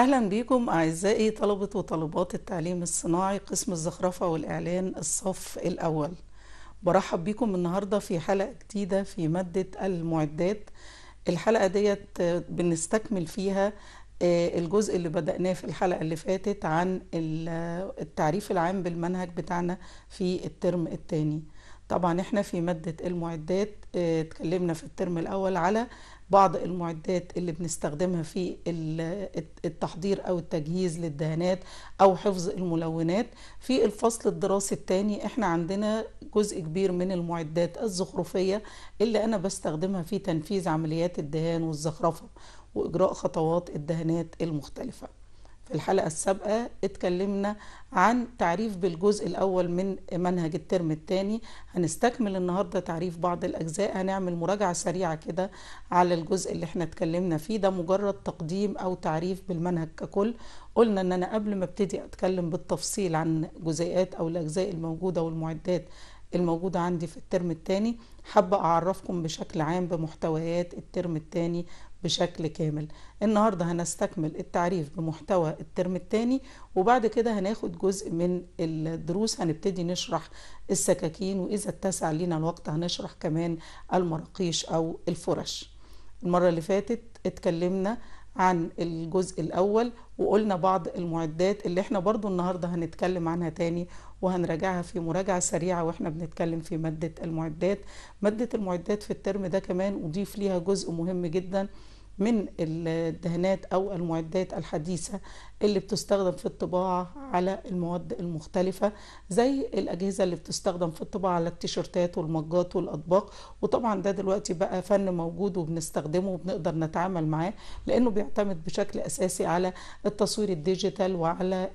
أهلا بكم أعزائي طلبة وطالبات التعليم الصناعي قسم الزخرفة والإعلان الصف الأول برحب بكم النهاردة في حلقة جديدة في مادة المعدات الحلقة ديت بنستكمل فيها آه، الجزء اللي بدأناه في الحلقة اللي فاتت عن التعريف العام بالمنهج بتاعنا في الترم الثاني طبعا احنا في مادة المعدات آه، اتكلمنا في الترم الأول على بعض المعدات اللي بنستخدمها في التحضير أو التجهيز للدهانات أو حفظ الملونات في الفصل الدراسي الثاني احنا عندنا جزء كبير من المعدات الزخرفية اللي أنا بستخدمها في تنفيذ عمليات الدهان والزخرفة وإجراء خطوات الدهانات المختلفة في الحلقة السابقة اتكلمنا عن تعريف بالجزء الأول من منهج الترم الثاني هنستكمل النهاردة تعريف بعض الأجزاء هنعمل مراجعة سريعة كده على الجزء اللي احنا اتكلمنا فيه ده مجرد تقديم أو تعريف بالمنهج ككل قلنا ان انا قبل ما ابتدي اتكلم بالتفصيل عن جزيئات او الاجزاء الموجودة والمعدات الموجودة عندي في الترم الثاني حابة أعرفكم بشكل عام بمحتويات الترم الثاني بشكل كامل النهاردة هنستكمل التعريف بمحتوى الترم الثاني وبعد كده هناخد جزء من الدروس هنبتدي نشرح السكاكين وإذا اتسع لنا الوقت هنشرح كمان المراقيش أو الفرش المرة اللي فاتت اتكلمنا عن الجزء الأول وقلنا بعض المعدات اللي احنا برضو النهاردة هنتكلم عنها تاني وهنراجعها في مراجعة سريعة واحنا بنتكلم في مادة المعدات مادة المعدات في الترم ده كمان أضيف ليها جزء مهم جدا من الدهانات أو المعدات الحديثة اللي بتستخدم في الطباعة على المواد المختلفة زي الأجهزة اللي بتستخدم في الطباعة على التيشيرتات والمجات والأطباق وطبعا ده دلوقتي بقى فن موجود وبنستخدمه وبنقدر نتعامل معاه لأنه بيعتمد بشكل أساسي على التصوير الديجيتال وعلى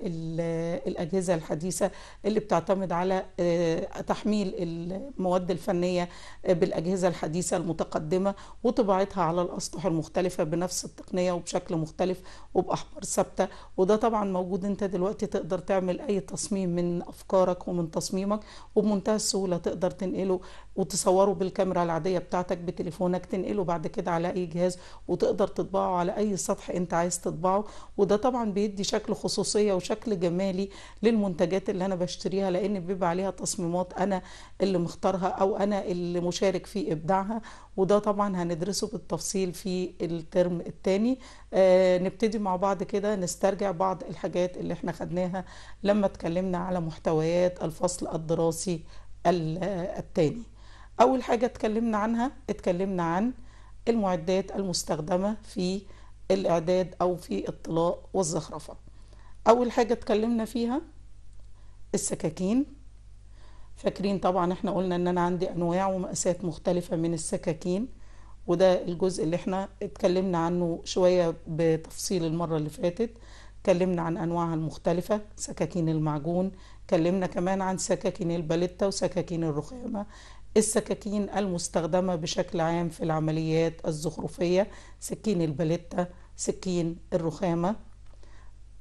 الأجهزة الحديثة اللي بتعتمد على آه، تحميل المواد الفنية بالأجهزة الحديثة المتقدمة وطباعتها على الأسطح المختلفة بنفس التقنية وبشكل مختلف وبأحمر ثابتة وده طبعا موجود انت دلوقتي تقدر تعمل اي تصميم من افكارك ومن تصميمك وبمنتهى السهوله تقدر تنقله وتصوره بالكاميرا العاديه بتاعتك بتليفونك تنقله بعد كده على اي جهاز وتقدر تطبعه على اي سطح انت عايز تطبعه وده طبعا بيدي شكل خصوصيه وشكل جمالي للمنتجات اللي انا بشتريها لان بيبقى عليها تصميمات انا اللي مختارها او انا اللي مشارك في ابداعها وده طبعا هندرسه بالتفصيل في الترم الثاني آه نبتدي مع بعض كده نسترجع بعض الحاجات اللي احنا خدناها لما اتكلمنا على محتويات الفصل الدراسي الثاني اول حاجه اتكلمنا عنها اتكلمنا عن المعدات المستخدمه في الاعداد او في الطلاء والزخرفه اول حاجه اتكلمنا فيها السكاكين فاكرين طبعا احنا قلنا ان انا عندي انواع ومقاسات مختلفة من السكاكين وده الجزء اللي احنا اتكلمنا عنه شوية بتفصيل المرة اللي فاتت اتكلمنا عن انواعها المختلفة سكاكين المعجون اتكلمنا كمان عن سكاكين الباليتا وسكاكين الرخامة السكاكين المستخدمة بشكل عام في العمليات الزخرفية سكين الباليتا سكين الرخامة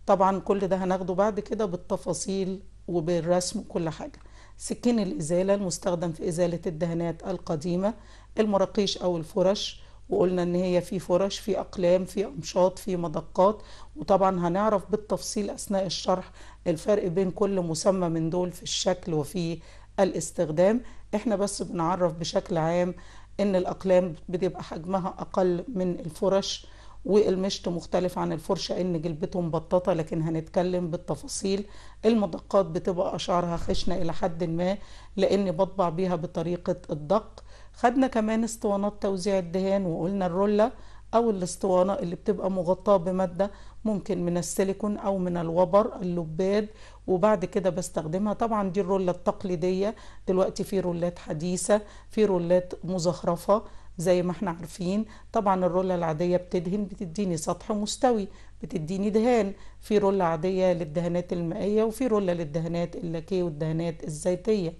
طبعا كل ده هناخده بعد كده بالتفاصيل وبالرسم وكل حاجة سكين الإزالة المستخدم في إزالة الدهانات القديمة المراقيش أو الفرش وقلنا ان هي في فرش في اقلام في امشاط في مدقات وطبعا هنعرف بالتفصيل اثناء الشرح الفرق بين كل مسمى من دول في الشكل وفي الاستخدام احنا بس بنعرف بشكل عام ان الاقلام بتبقى حجمها اقل من الفرش والمشط مختلف عن الفرشة ان جلبته مبططة لكن هنتكلم بالتفاصيل المدقات بتبقى اشعارها خشنة الى حد ما لاني بطبع بيها بطريقة الدق خدنا كمان اسطوانات توزيع الدهان وقلنا الرولة او الاسطوانة اللي بتبقى مغطاة بمادة ممكن من السيليكون او من الوبر اللباد وبعد كده بستخدمها طبعا دي الرولة التقليدية دلوقتي في رولات حديثة في رولات مزخرفة زي ما احنا عارفين طبعا الرولة العادية بتدهن بتديني سطح مستوي بتديني دهان في رولة عادية للدهانات المائية وفي رولة للدهانات اللاكيه والدهانات الزيتية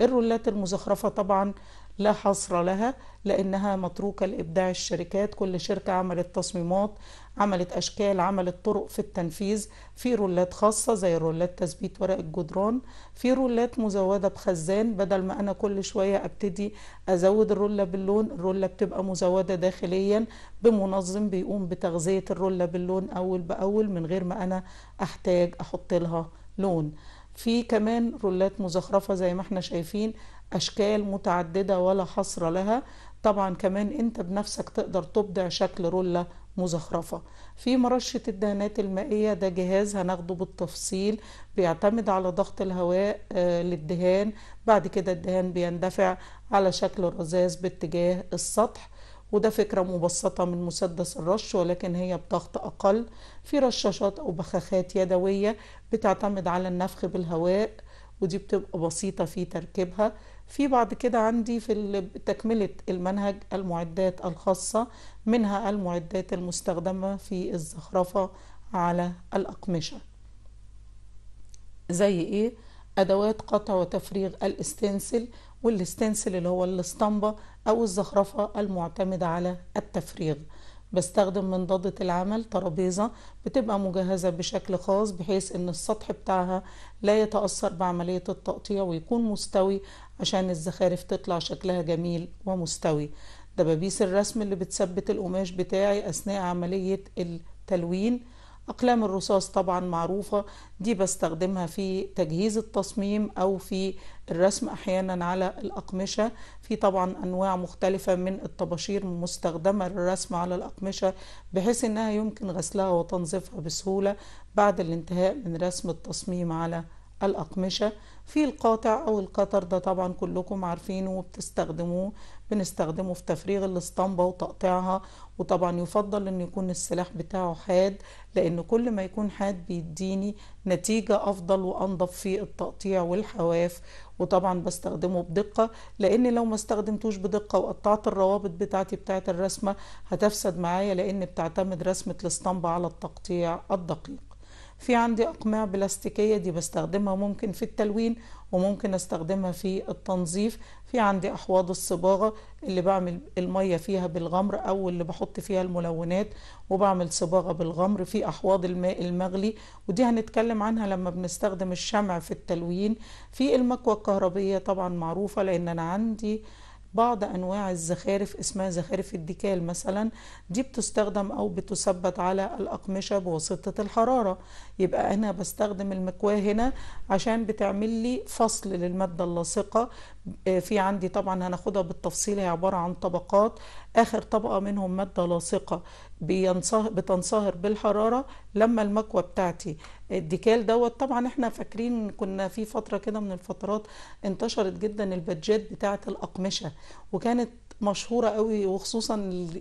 الرولات المزخرفة طبعا لا حصر لها لأنها متروكة لإبداع الشركات كل شركة عملت تصميمات عملت أشكال عملت طرق في التنفيذ في رولات خاصة زي رولات تثبيت ورق الجدران في رولات مزودة بخزان بدل ما أنا كل شوية أبتدي أزود الرولة باللون الرولة بتبقى مزودة داخليا بمنظم بيقوم بتغذية الرولة باللون أول بأول من غير ما أنا أحتاج أحط لها لون في كمان رولات مزخرفة زي ما احنا شايفين أشكال متعددة ولا حصر لها طبعا كمان انت بنفسك تقدر تبدع شكل رولة مزخرفة في مرشة الدهانات المائية ده جهاز هناخده بالتفصيل بيعتمد على ضغط الهواء آه، للدهان بعد كده الدهان بيندفع على شكل رذاذ باتجاه السطح وده فكرة مبسطة من مسدس الرش ولكن هي بضغط أقل في رشاشات أو بخاخات يدوية بتعتمد على النفخ بالهواء ودي بتبقى بسيطة في تركيبها في بعد كده عندي في تكملة المنهج المعدات الخاصة منها المعدات المستخدمة في الزخرفة على الأقمشة زي ايه؟ أدوات قطع وتفريغ الاستنسل والاستنسل اللي هو الاسطمبة أو الزخرفة المعتمدة على التفريغ بستخدم منضدة العمل ترابيزة بتبقى مجهزة بشكل خاص بحيث ان السطح بتاعها لا يتأثر بعملية التقطيع ويكون مستوي عشان الزخارف تطلع شكلها جميل ومستوي دبابيس الرسم اللي بتثبت القماش بتاعي اثناء عملية التلوين أقلام الرصاص طبعا معروفة دي بستخدمها في تجهيز التصميم أو في الرسم أحيانا على الأقمشة في طبعا أنواع مختلفة من الطباشير مستخدمة للرسم على الأقمشة بحيث أنها يمكن غسلها وتنظيفها بسهولة بعد الانتهاء من رسم التصميم على الأقمشة في القاطع أو القطر ده طبعا كلكم عارفينه وبتستخدموه بنستخدمه في تفريغ الاسطمبة وتقطيعها وطبعا يفضل ان يكون السلاح بتاعه حاد لان كل ما يكون حاد بيديني نتيجة افضل وانضف في التقطيع والحواف وطبعا بستخدمه بدقة لان لو ما استخدمتوش بدقة وقطعت الروابط بتاعتي بتاعت الرسمة هتفسد معايا لان بتعتمد رسمة الاسطمبة على التقطيع الدقيق في عندي أقماع بلاستيكية دي بستخدمها ممكن في التلوين وممكن استخدمها في التنظيف في عندي أحواض الصباغة اللي بعمل المية فيها بالغمر أو اللي بحط فيها الملونات وبعمل صباغة بالغمر في أحواض الماء المغلي ودي هنتكلم عنها لما بنستخدم الشمع في التلوين في المكوى الكهربية طبعا معروفة لأن أنا عندي بعض أنواع الزخارف اسمها زخارف الديكال مثلا دي بتستخدم أو بتثبت على الأقمشة بواسطة الحرارة يبقى أنا بستخدم المكواة هنا عشان بتعمل لي فصل للمادة اللاصقة آه، في عندي طبعا هناخدها بالتفصيل هي عبارة عن طبقات آخر طبقة منهم مادة لاصقة بتنصهر بالحراره لما المكوه بتاعتي الديكال دوت طبعا احنا فاكرين كنا في فتره كده من الفترات انتشرت جدا البادجات بتاعه الاقمشه وكانت مشهوره قوي وخصوصا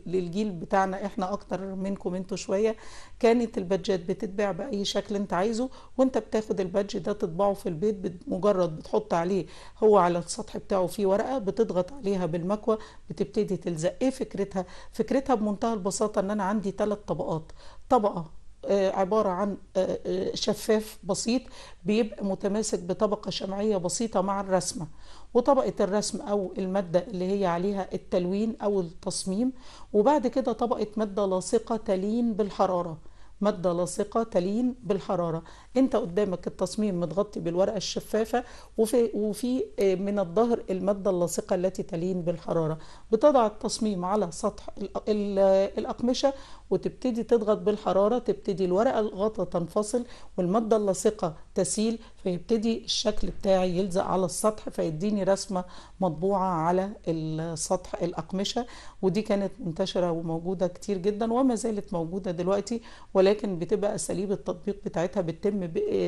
للجيل بتاعنا احنا اكتر منكم انتوا شويه كانت البادجات بتتباع باي شكل انت عايزه وانت بتاخد البادج ده تطبعه في البيت مجرد بتحط عليه هو على السطح بتاعه فيه ورقه بتضغط عليها بالمكوه بتبتدي تلزق ايه فكرتها فكرتها بمنتهى البساطه ان انا عندي ثلاث طبقات طبقه عبارة عن آه، آه، شفاف بسيط بيبقى متماسك بطبقة شمعية بسيطة مع الرسمة وطبقة الرسم أو المادة اللي هي عليها التلوين أو التصميم وبعد كده طبقة مادة لاصقة تلين بالحرارة مادة لاصقة تلين بالحرارة انت قدامك التصميم متغطي بالورقة الشفافة وفي, وفي آه، من الظهر المادة اللاصقة التي تلين بالحرارة بتضع التصميم على سطح الأقمشة وتبتدي تضغط بالحرارة تبتدي الورقة الغطا تنفصل والمادة اللاصقة تسيل فيبتدي الشكل بتاعي يلزق على السطح فيديني رسمة مطبوعة على السطح الأقمشة ودي كانت منتشرة وموجودة كتير جدا وما زالت موجودة دلوقتي ولكن لكن بتبقى اساليب التطبيق بتاعتها بتتم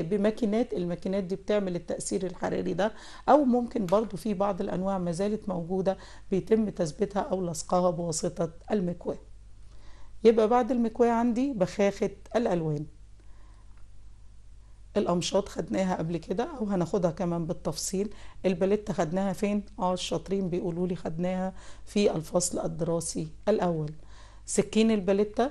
بماكينات الماكينات دي بتعمل التاثير الحراري ده او ممكن برضو في بعض الانواع ما زالت موجوده بيتم تثبيتها او لصقها بواسطه المكواه يبقى بعد المكواه عندي بخاخه الالوان الأمشاط خدناها قبل كده أو هناخدها كمان بالتفصيل الباليت خدناها فين؟ اه الشاطرين بيقولوا لي خدناها في الفصل الدراسي الأول سكين الباليتة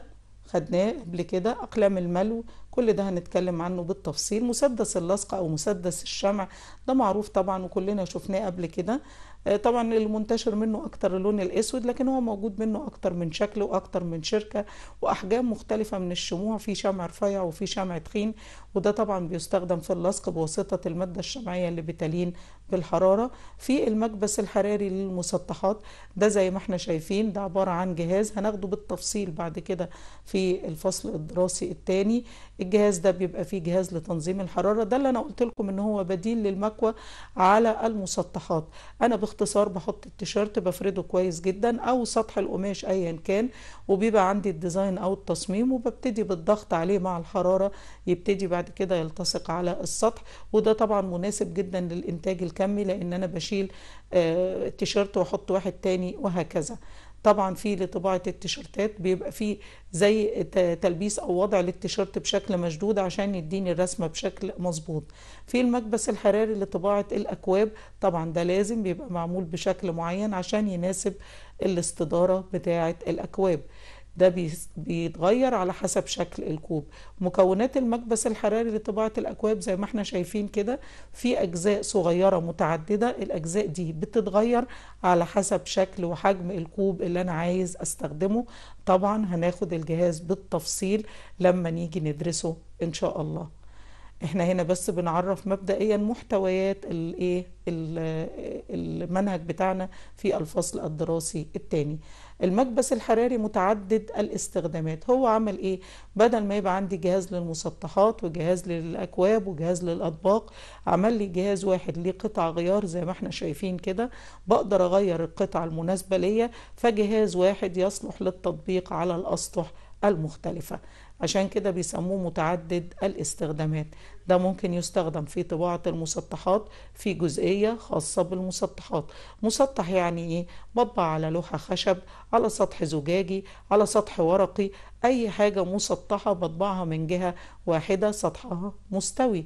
خدناه قبل كده أقلام الملو كل ده هنتكلم عنه بالتفصيل مسدس اللصق أو مسدس الشمع ده معروف طبعا وكلنا شفناه قبل كده آه، طبعا المنتشر منه أكتر اللون الأسود لكن هو موجود منه أكتر من شكل وأكتر من شركة وأحجام مختلفة من الشموع في شمع رفيع وفي شمع تخين وده طبعا بيستخدم في اللصق بواسطة المادة الشمعية اللي بتلين بالحرارة في المكبس الحراري للمسطحات ده زي ما احنا شايفين ده عبارة عن جهاز هناخده بالتفصيل بعد كده في الفصل الدراسي الثاني الجهاز ده بيبقى فيه جهاز لتنظيم الحرارة ده اللي انا قلت لكم ان هو بديل للمكوى على المسطحات انا باختصار بحط التيشيرت بفرده كويس جدا او سطح القماش ايا كان وبيبقى عندي الديزاين او التصميم وببتدي بالضغط عليه مع الحرارة يبتدي بعد بعد كده يلتصق على السطح وده طبعا مناسب جدا للإنتاج الكمي لأن أنا بشيل آه، التيشيرت وأحط واحد تاني وهكذا طبعا في لطباعة التيشيرتات بيبقى في زي تلبيس او وضع للتيشيرت بشكل مشدود عشان يديني الرسمة بشكل مظبوط في المكبس الحراري لطباعة الاكواب طبعا ده لازم بيبقى معمول بشكل معين عشان يناسب الاستدارة بتاعة الاكواب ده بيتغير على حسب شكل الكوب مكونات المكبس الحراري لطباعة الأكواب زي ما احنا شايفين كده في أجزاء صغيرة متعددة الأجزاء دي بتتغير على حسب شكل وحجم الكوب اللي أنا عايز أستخدمه طبعا هناخد الجهاز بالتفصيل لما نيجي ندرسه إن شاء الله احنا هنا بس بنعرف مبدئيا محتويات الايه المنهج بتاعنا في الفصل الدراسي الثاني المكبس الحراري متعدد الاستخدامات هو عمل ايه بدل ما يبقى عندي جهاز للمسطحات وجهاز للاكواب وجهاز للاطباق عمل لي جهاز واحد ليه قطع غيار زي ما احنا شايفين كده بقدر اغير القطعه المناسبه ليا فجهاز واحد يصلح للتطبيق على الاسطح المختلفه عشان كده بيسموه متعدد الاستخدامات ده ممكن يستخدم في طباعة المسطحات في جزئية خاصة بالمسطحات مسطح يعني ايه؟ بطبع على لوحة خشب على سطح زجاجي على سطح ورقي اي حاجة مسطحة بطبعها من جهة واحدة سطحها مستوي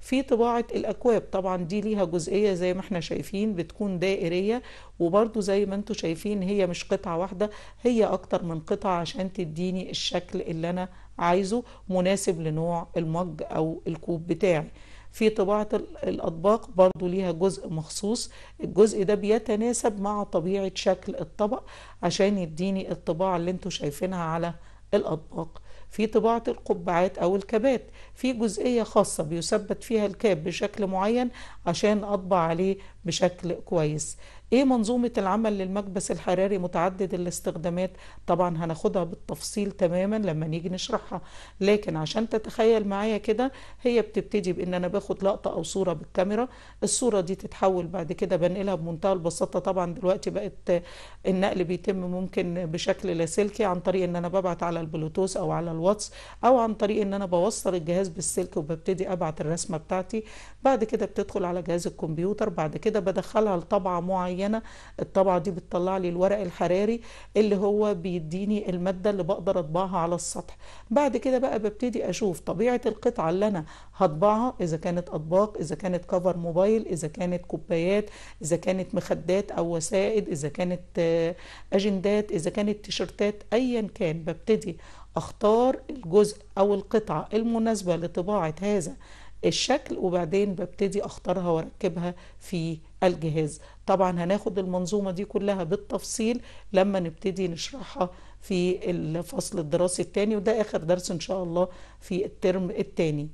في طباعة الأكواب طبعا دي ليها جزئية زي ما احنا شايفين بتكون دائرية وبرضو زي ما انتوا شايفين هي مش قطعة واحدة هي أكتر من قطعة عشان تديني الشكل اللي أنا عايزه مناسب لنوع المج او الكوب بتاعي في طباعة الأطباق برضو ليها جزء مخصوص الجزء ده بيتناسب مع طبيعة شكل الطبق عشان يديني الطباعة اللي انتوا شايفينها على الأطباق في طباعة القبعات أو الكبات في جزئية خاصة بيثبت فيها الكاب بشكل معين عشان أطبع عليه بشكل كويس ايه منظومة العمل للمكبس الحراري متعدد الاستخدامات طبعا هناخدها بالتفصيل تماما لما نيجي نشرحها لكن عشان تتخيل معايا كده هي بتبتدي بان انا باخد لقطة او صورة بالكاميرا الصورة دي تتحول بعد كده بنقلها بمنتهى البساطة طبعا دلوقتي بقت النقل بيتم ممكن بشكل لاسلكي عن طريق ان انا ببعت على البلوتوث او على الواتس او عن طريق ان انا بوصل الجهاز بالسلك وببتدي ابعت الرسمة بتاعتي بعد كده بتدخل على جهاز الكمبيوتر بعد كده بدخلها لطبعة معينة معينه الطبعه دي بتطلع لي الورق الحراري اللي هو بيديني الماده اللي بقدر اطبعها على السطح بعد كده بقى ببتدي اشوف طبيعه القطعه اللي انا هطبعها اذا كانت اطباق اذا كانت كفر موبايل اذا كانت كوبايات اذا كانت مخدات او وسائد اذا كانت آه، اجندات اذا كانت تيشرتات ايا كان ببتدي اختار الجزء او القطعه المناسبه لطباعه هذا الشكل وبعدين ببتدي اختارها واركبها في الجهاز طبعا هناخد المنظومة دي كلها بالتفصيل لما نبتدي نشرحها في الفصل الدراسي الثاني وده آخر درس إن شاء الله في الترم الثاني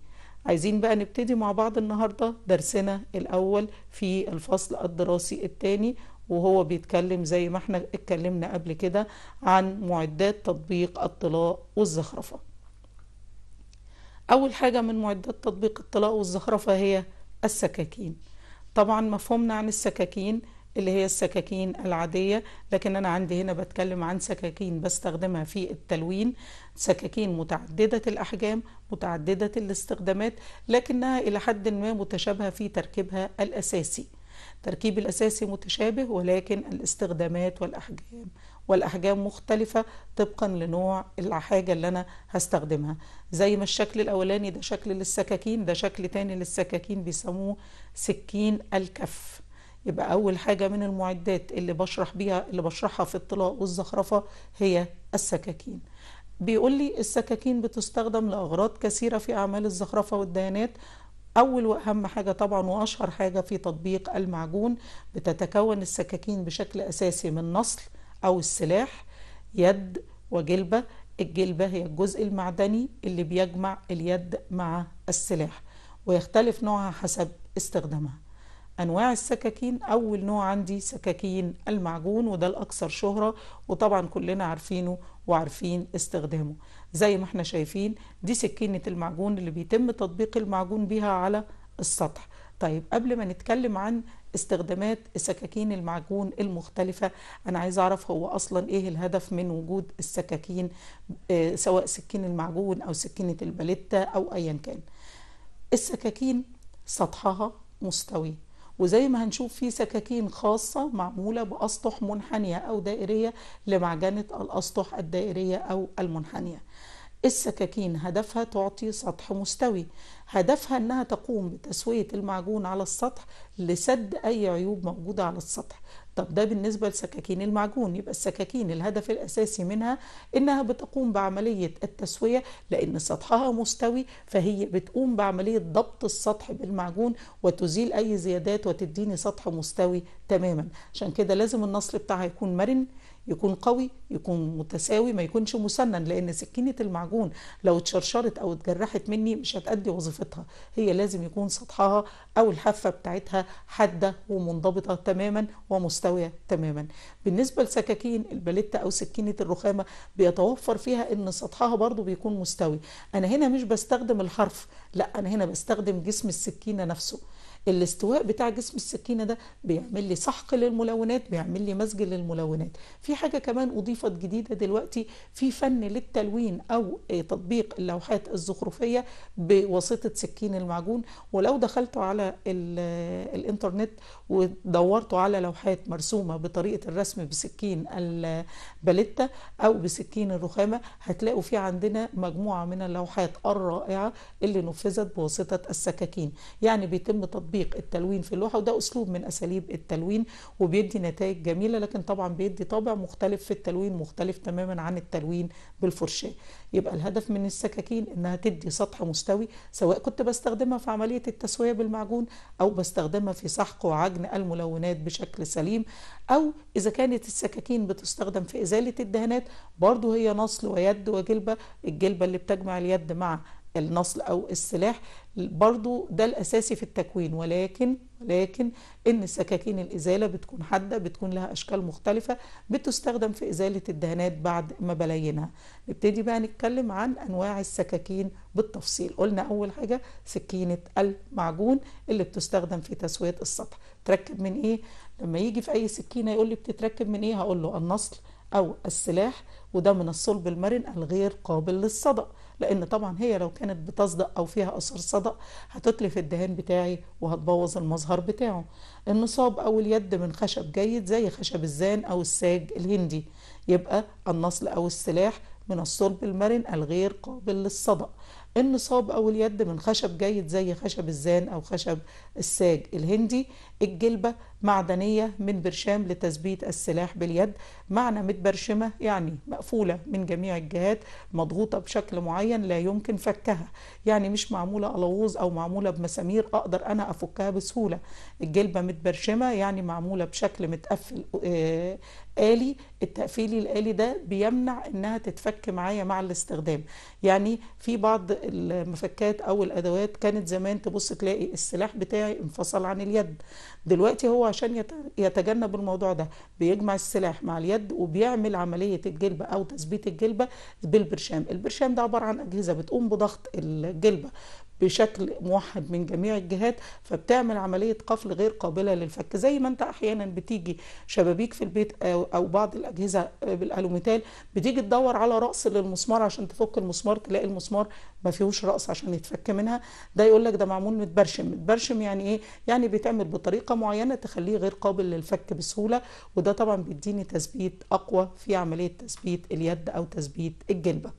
عايزين بقى نبتدي مع بعض النهاردة درسنا الأول في الفصل الدراسي الثاني وهو بيتكلم زي ما احنا اتكلمنا قبل كده عن معدات تطبيق الطلاء والزخرفة أول حاجة من معدات تطبيق الطلاء والزخرفة هي السكاكين طبعا مفهومنا عن السكاكين اللي هي السكاكين العادية لكن أنا عندي هنا بتكلم عن سكاكين بستخدمها في التلوين سكاكين متعددة الأحجام متعددة الاستخدامات لكنها إلى حد ما متشابهة في تركيبها الأساسي تركيب الأساسي متشابه ولكن الاستخدامات والأحجام والأحجام مختلفة طبقا لنوع الحاجة اللي أنا هستخدمها زي ما الشكل الأولاني ده شكل للسكاكين ده شكل تاني للسكاكين بيسموه سكين الكف يبقى أول حاجة من المعدات اللي بشرح بيها اللي بشرحها في الطلاء والزخرفة هي السكاكين بيقول لي السكاكين بتستخدم لأغراض كثيرة في أعمال الزخرفة والديانات أول وأهم حاجة طبعا وأشهر حاجة في تطبيق المعجون بتتكون السكاكين بشكل أساسي من نصل أو السلاح يد وجلبة الجلبة هي الجزء المعدني اللي بيجمع اليد مع السلاح ويختلف نوعها حسب استخدامها أنواع السكاكين أول نوع عندي سكاكين المعجون وده الأكثر شهرة وطبعا كلنا عارفينه وعارفين استخدامه زي ما احنا شايفين دي سكينة المعجون اللي بيتم تطبيق المعجون بها على السطح طيب قبل ما نتكلم عن استخدامات سكاكين المعجون المختلفة أنا عايز أعرف هو أصلا إيه الهدف من وجود السكاكين آه، سواء سكين المعجون أو سكينة الباليتا أو أيا كان السكاكين سطحها مستوي وزي ما هنشوف في سكاكين خاصة معمولة بأسطح منحنية أو دائرية لمعجنة الأسطح الدائرية أو المنحنية السكاكين هدفها تعطي سطح مستوي هدفها انها تقوم بتسوية المعجون على السطح لسد اي عيوب موجودة على السطح طب ده بالنسبة لسكاكين المعجون يبقى السكاكين الهدف الأساسي منها إنها بتقوم بعملية التسوية لأن سطحها مستوي فهي بتقوم بعملية ضبط السطح بالمعجون وتزيل أي زيادات وتديني سطح مستوي تماما عشان كده لازم النصل بتاعها يكون مرن يكون قوي يكون متساوي ما يكونش مسنن لان سكينه المعجون لو اتشرشرت او اتجرحت مني مش هتأدي وظيفتها هي لازم يكون سطحها او الحافه بتاعتها حاده ومنضبطه تماما ومستويه تماما بالنسبه لسكاكين الباليتا او سكينه الرخامه بيتوفر فيها ان سطحها برضو بيكون مستوي انا هنا مش بستخدم الحرف لا انا هنا بستخدم جسم السكينه نفسه الاستواء بتاع جسم السكينه ده بيعمل لي سحق للملونات بيعمل لي مزج للملونات في حاجه كمان اضيفت جديده دلوقتي في فن للتلوين او تطبيق اللوحات الزخرفيه بواسطه سكين المعجون ولو دخلتوا على الانترنت ودورتوا على لوحات مرسومه بطريقه الرسم بسكين الباليتا او بسكين الرخامه هتلاقوا في عندنا مجموعه من اللوحات الرائعه اللي نفذت بواسطه السكاكين يعني بيتم تطبيق تطبيق التلوين في اللوحة وده أسلوب من أساليب التلوين وبيدي نتائج جميلة لكن طبعا بيدي طابع مختلف في التلوين مختلف تماما عن التلوين بالفرشاة يبقى الهدف من السكاكين إنها تدي سطح مستوي سواء كنت بستخدمها في عملية التسوية بالمعجون أو بستخدمها في سحق وعجن الملونات بشكل سليم أو إذا كانت السكاكين بتستخدم في إزالة الدهانات برضو هي نصل ويد وجلبة الجلبة اللي بتجمع اليد مع النصل أو السلاح برضو ده الأساسي في التكوين ولكن ولكن إن سكاكين الإزالة بتكون حادة بتكون لها أشكال مختلفة بتستخدم في إزالة الدهانات بعد ما بلينها نبتدي بقى نتكلم عن أنواع السكاكين بالتفصيل قلنا أول حاجة سكينة المعجون اللي بتستخدم في تسوية السطح تركب من إيه؟ لما يجي في أي سكينة يقول لي بتتركب من إيه؟ هقول له النصل أو السلاح وده من الصلب المرن الغير قابل للصدأ لان طبعا هي لو كانت بتصدق او فيها اثار صدق هتتلف الدهان بتاعي وهتبوظ المظهر بتاعه النصاب او اليد من خشب جيد زي خشب الزان او الساج الهندي يبقى النصل او السلاح من الصلب المرن الغير قابل للصدأ النصاب او اليد من خشب جيد زي خشب الزان او خشب الساج الهندي الجلبة معدنية من برشام لتثبيت السلاح باليد معنى متبرشمة يعني مقفولة من جميع الجهات مضغوطة بشكل معين لا يمكن فكها يعني مش معمولة ألوظ أو معمولة بمسامير أقدر أنا أفكها بسهولة الجلبة متبرشمة يعني معمولة بشكل متقفل آه، آلي التقفيل الآلي ده بيمنع إنها تتفك معايا مع الاستخدام يعني في بعض المفكات أو الأدوات كانت زمان تبص تلاقي السلاح بتاعي انفصل عن اليد دلوقتي هو عشان يتجنب الموضوع ده بيجمع السلاح مع اليد وبيعمل عملية الجلبة أو تثبيت الجلبة بالبرشام البرشام ده عبارة عن أجهزة بتقوم بضغط الجلبة بشكل موحد من جميع الجهات فبتعمل عملية قفل غير قابلة للفك زي ما انت احيانا بتيجي شبابيك في البيت او بعض الاجهزة بالالوميتال بتيجي تدور على رأس للمسمار عشان تفك المسمار تلاقي المسمار ما فيهوش رأس عشان يتفك منها ده يقول لك ده معمول متبرشم متبرشم يعني ايه يعني بيتعمل بطريقة معينة تخليه غير قابل للفك بسهولة وده طبعا بيديني تثبيت اقوى في عملية تثبيت اليد او تثبيت الجلبة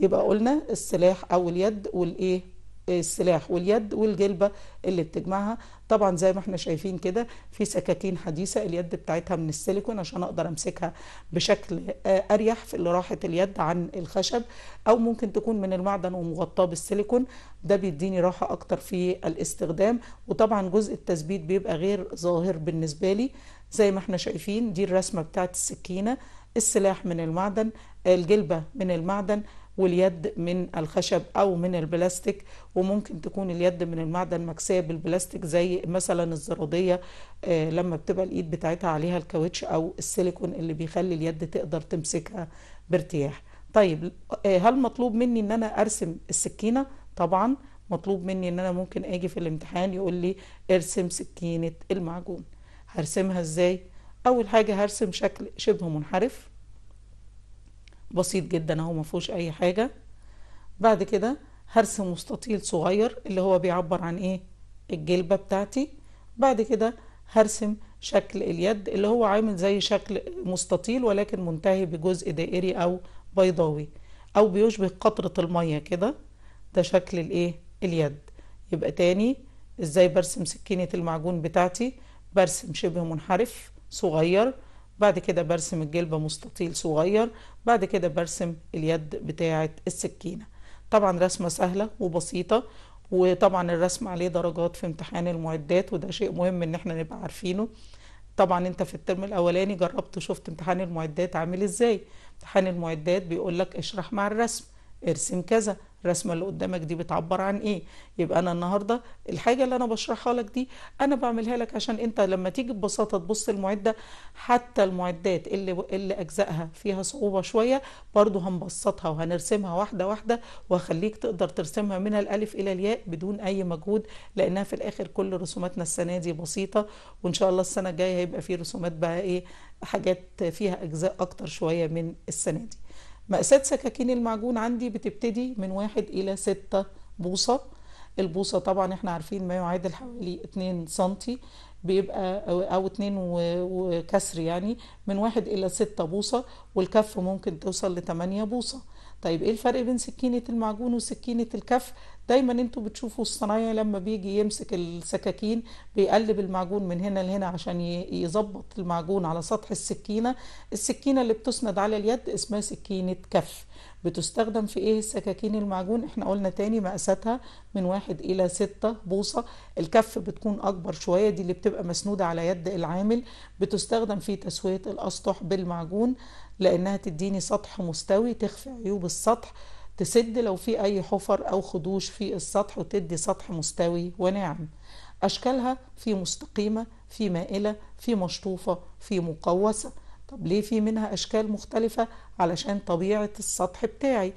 يبقى قلنا السلاح او اليد والايه السلاح واليد والجلبة اللي بتجمعها طبعا زي ما احنا شايفين كده في سكاكين حديثة اليد بتاعتها من السيليكون عشان اقدر امسكها بشكل آه، اريح في اللي راحت اليد عن الخشب او ممكن تكون من المعدن ومغطاه بالسيليكون ده بيديني راحة اكتر في الاستخدام وطبعا جزء التثبيت بيبقى غير ظاهر بالنسبة لي زي ما احنا شايفين دي الرسمة بتاعت السكينة السلاح من المعدن الجلبة من المعدن واليد من الخشب او من البلاستيك وممكن تكون اليد من المعدن مكسيه بالبلاستيك زي مثلا الزراديه آه، لما بتبقى الايد بتاعتها عليها الكاوتش او السيليكون اللي بيخلي اليد تقدر تمسكها بارتياح طيب آه، هل مطلوب مني ان انا ارسم السكينه طبعا مطلوب مني ان انا ممكن اجي في الامتحان يقول لي ارسم سكينه المعجون هرسمها ازاي اول حاجه هرسم شكل شبه منحرف بسيط جدا اهو ما فيهوش اي حاجه بعد كده هرسم مستطيل صغير اللي هو بيعبر عن ايه الجلبه بتاعتي بعد كده هرسم شكل اليد اللي هو عامل زي شكل مستطيل ولكن منتهي بجزء دائري او بيضاوي او بيشبه قطره الميه كده ده شكل الايه اليد يبقى تاني ازاي برسم سكينه المعجون بتاعتي برسم شبه منحرف صغير بعد كده برسم الجلبة مستطيل صغير بعد كده برسم اليد بتاعة السكينة طبعا رسمة سهلة وبسيطة وطبعا الرسم عليه درجات في امتحان المعدات وده شيء مهم ان احنا نبقى عارفينه طبعا انت في الترم الاولاني جربت وشفت امتحان المعدات عامل ازاي امتحان المعدات بيقولك اشرح مع الرسم ارسم كذا الرسمه اللي قدامك دي بتعبر عن ايه يبقى انا النهارده الحاجه اللي انا بشرحها لك دي انا بعملها لك عشان انت لما تيجي ببساطه تبص المعده حتى المعدات اللي اللي اجزائها فيها صعوبه شويه برضو هنبسطها وهنرسمها واحده واحده وهخليك تقدر ترسمها من الالف الى الياء بدون اي مجهود لانها في الاخر كل رسوماتنا السنه دي بسيطه وان شاء الله السنه الجايه هيبقى في رسومات بقى ايه حاجات فيها اجزاء اكتر شويه من السنه دي مقاسات سكاكين المعجون عندي بتبتدي من واحد إلى ستة بوصة البوصة طبعا احنا عارفين ما يعادل حوالي اتنين سنتي بيبقى او اتنين وكسر يعني من واحد الى ستة بوصة والكف ممكن توصل لتمانية بوصة طيب ايه الفرق بين سكينة المعجون وسكينة الكف دايما انتوا بتشوفوا الصنايعي لما بيجي يمسك السكاكين بيقلب المعجون من هنا لهنا عشان يظبط المعجون على سطح السكينه السكينه اللي بتسند على اليد اسمها سكينه كف بتستخدم في ايه السكاكين المعجون احنا قلنا تاني مقاساتها من واحد الى ستة بوصة الكف بتكون اكبر شوية دي اللي بتبقى مسنودة على يد العامل بتستخدم في تسوية الاسطح بالمعجون لانها تديني سطح مستوي تخفي عيوب السطح تسد لو في أي حفر أو خدوش في السطح وتدي سطح مستوي وناعم أشكالها في مستقيمة في مائلة في مشطوفة في مقوسة طب ليه في منها أشكال مختلفة علشان طبيعة السطح بتاعي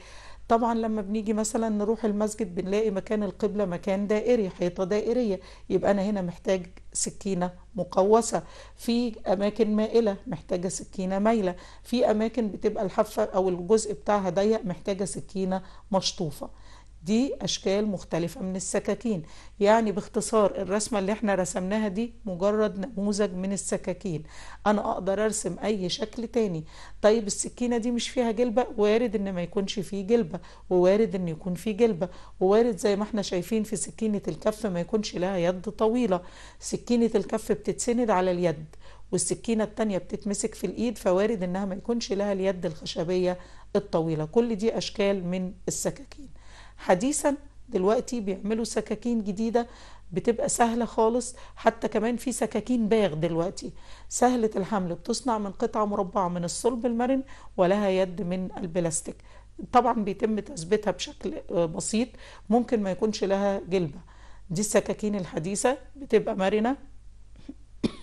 طبعا لما بنيجي مثلا نروح المسجد بنلاقي مكان القبلة مكان دائري حيطة دائرية يبقى أنا هنا محتاج سكينة مقوسة في أماكن مائلة محتاجة سكينة مايلة في أماكن بتبقى الحفة أو الجزء بتاعها ضيق محتاجة سكينة مشطوفة دي أشكال مختلفة من السكاكين يعني باختصار الرسمة اللي احنا رسمناها دي مجرد نموذج من السكاكين أنا أقدر أرسم أي شكل تاني طيب السكينة دي مش فيها جلبة وارد إن ما يكونش فيه جلبة ووارد إن يكون فيه جلبة ووارد زي ما احنا شايفين في سكينة الكف ما يكونش لها يد طويلة سكينة الكف بتتسند على اليد والسكينة التانية بتتمسك في الإيد فوارد إنها ما يكونش لها اليد الخشبية الطويلة كل دي أشكال من السكاكين حديثا دلوقتي بيعملوا سكاكين جديدة بتبقى سهلة خالص حتى كمان في سكاكين باغ دلوقتي سهلة الحمل بتصنع من قطعة مربعة من الصلب المرن ولها يد من البلاستيك طبعا بيتم تثبيتها بشكل آه، بسيط ممكن ما يكونش لها جلبة دي السكاكين الحديثة بتبقى مرنة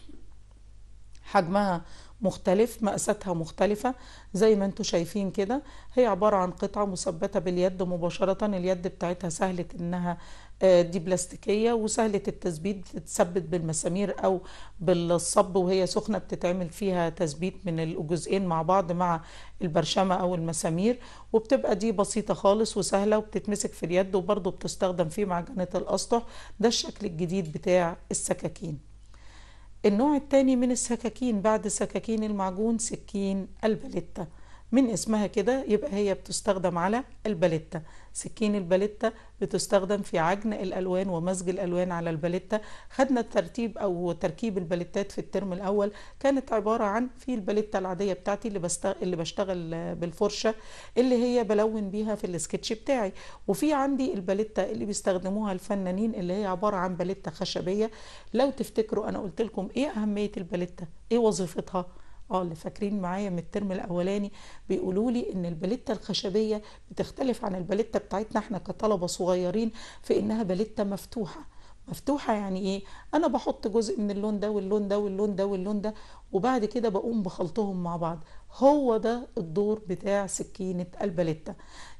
حجمها مختلف مقاساتها مختلفة زي ما انتم شايفين كده هي عبارة عن قطعة مثبتة باليد مباشرة اليد بتاعتها سهلة انها آه، دي بلاستيكية وسهلة التثبيت بتتثبت بالمسامير او بالصب وهي سخنة بتتعمل فيها تثبيت من الجزئين مع بعض مع البرشمة او المسامير وبتبقى دي بسيطة خالص وسهلة وبتتمسك في اليد وبرضه بتستخدم في معجنة الاسطح ده الشكل الجديد بتاع السكاكين النوع الثاني من السكاكين بعد سكاكين المعجون سكين البلتة من اسمها كده يبقى هي بتستخدم على الباليتا سكين الباليتا بتستخدم في عجن الألوان ومزج الألوان على الباليتا خدنا الترتيب أو تركيب الباليتات في الترم الأول كانت عبارة عن في الباليتا العادية بتاعتي اللي, بستغ... اللي بشتغل بالفرشة اللي هي بلون بيها في السكتش بتاعي وفي عندي الباليتا اللي بيستخدموها الفنانين اللي هي عبارة عن باليتا خشبية لو تفتكروا أنا قلت لكم إيه أهمية الباليتا إيه وظيفتها اه اللي فاكرين معايا من الترم الاولاني بيقولوا لي ان الباليتة الخشبيه بتختلف عن الباليتة بتاعتنا احنا كطلبه صغيرين في انها باليتة مفتوحه مفتوحة يعني ايه انا بحط جزء من اللون ده واللون ده واللون ده واللون ده وبعد كده بقوم بخلطهم مع بعض هو ده الدور بتاع سكينة الباليتة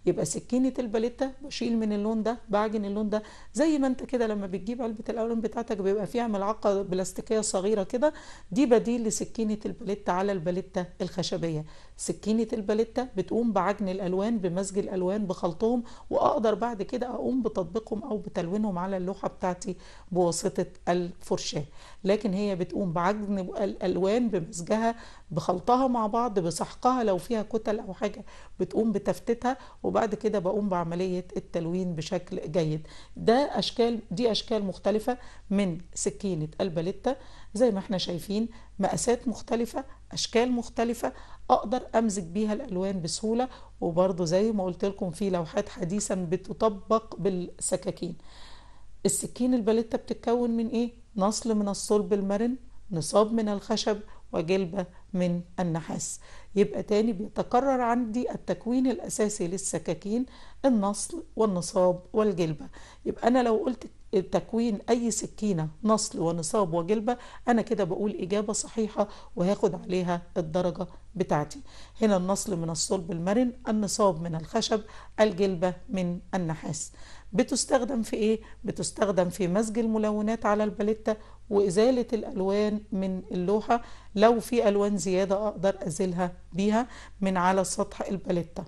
يبقى سكينه الباليتا بشيل من اللون ده بعجن اللون ده زي ما انت كده لما بتجيب علبه الاولون بتاعتك بيبقى فيها ملعقه بلاستيكيه صغيره كده دي بديل لسكينه الباليتا على الباليتا الخشبيه سكينه الباليتا بتقوم بعجن الالوان بمزج الالوان بخلطهم واقدر بعد كده اقوم بتطبيقهم او بتلوينهم على اللوحه بتاعتي بواسطه الفرشاه لكن هي بتقوم بعجن الالوان بمزجها بخلطها مع بعض بسحقها لو فيها كتل او حاجه بتقوم بتفتتها وبعد كده بقوم بعملية التلوين بشكل جيد ده أشكال دي أشكال مختلفة من سكينة الباليتا زي ما احنا شايفين مقاسات مختلفة أشكال مختلفة أقدر أمزج بيها الألوان بسهولة وبرضو زي ما قلت لكم في لوحات حديثا بتطبق بالسكاكين السكين الباليتا بتتكون من إيه؟ نصل من الصلب المرن نصاب من الخشب وجلبة من النحاس يبقى تاني بيتكرر عندي التكوين الأساسي للسكاكين النصل والنصاب والجلبة يبقى أنا لو قلت تكوين أي سكينة نصل ونصاب وجلبة أنا كده بقول إجابة صحيحة وهاخد عليها الدرجة بتاعتي هنا النصل من الصلب المرن النصاب من الخشب الجلبة من النحاس بتستخدم في إيه؟ بتستخدم في مزج الملونات على الباليتا وإزالة الألوان من اللوحة لو في ألوان زيادة أقدر أزيلها بيها من على سطح الباليتا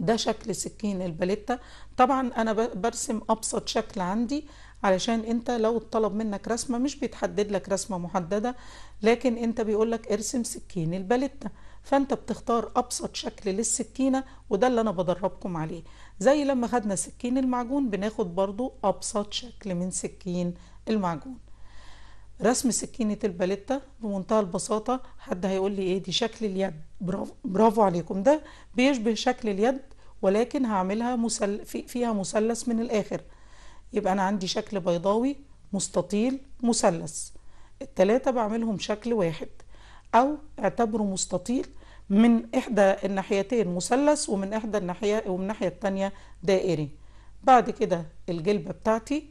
ده شكل سكين الباليتا طبعا أنا برسم أبسط شكل عندي علشان انت لو اتطلب منك رسمة مش بيتحدد لك رسمة محددة لكن انت بيقولك ارسم سكين الباليتا فانت بتختار ابسط شكل للسكينة وده اللي انا بدربكم عليه زي لما خدنا سكين المعجون بناخد برضو ابسط شكل من سكين المعجون رسم سكينة الباليتا بمنتهى البساطة حد هيقول لي ايه دي شكل اليد برافو, عليكم ده بيشبه شكل اليد ولكن هعملها مسل... فيها مثلث من الاخر يبقى أنا عندي شكل بيضاوي مستطيل مثلث التلاتة بعملهم شكل واحد أو اعتبره مستطيل من إحدى الناحيتين مثلث ومن إحدى الناحية ومن الناحية التانية دائري بعد كده الجلبة بتاعتي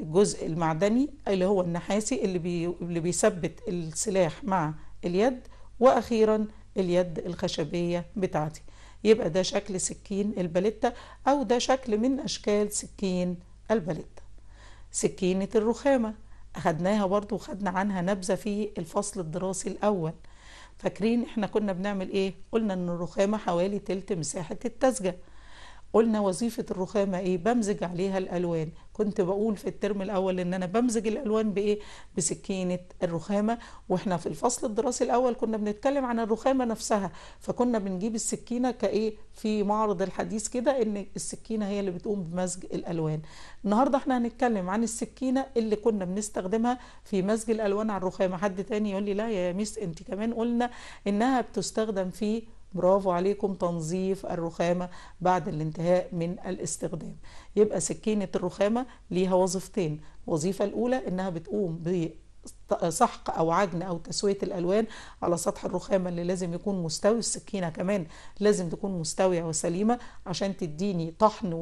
الجزء المعدني اللي هو النحاسي اللي, بي اللي بيثبت السلاح مع اليد وأخيرا اليد الخشبية بتاعتي يبقى ده شكل سكين الباليتا أو ده شكل من أشكال سكين البلد سكينة الرخامة أخدناها برضو وخدنا عنها نبذة في الفصل الدراسي الأول فاكرين احنا كنا بنعمل ايه قلنا ان الرخامة حوالي تلت مساحة التسجة قلنا وظيفة الرخامة ايه بمزج عليها الالوان كنت بقول في الترم الاول ان انا بمزج الالوان بايه بسكينة الرخامة واحنا في الفصل الدراسي الاول كنا بنتكلم عن الرخامة نفسها فكنا بنجيب السكينة كايه في معرض الحديث كده ان السكينة هي اللي بتقوم بمزج الالوان النهاردة احنا هنتكلم عن السكينة اللي كنا بنستخدمها في مزج الالوان على الرخامة حد تاني يقول لي لا يا ميس انت كمان قلنا انها بتستخدم في برافو عليكم تنظيف الرخامة بعد الانتهاء من الاستخدام يبقى سكينة الرخامة ليها وظيفتين الوظيفه الأولى إنها بتقوم سحق او عجن او تسويه الالوان على سطح الرخامه اللي لازم يكون مستوي السكينه كمان لازم تكون مستويه وسليمه عشان تديني طحن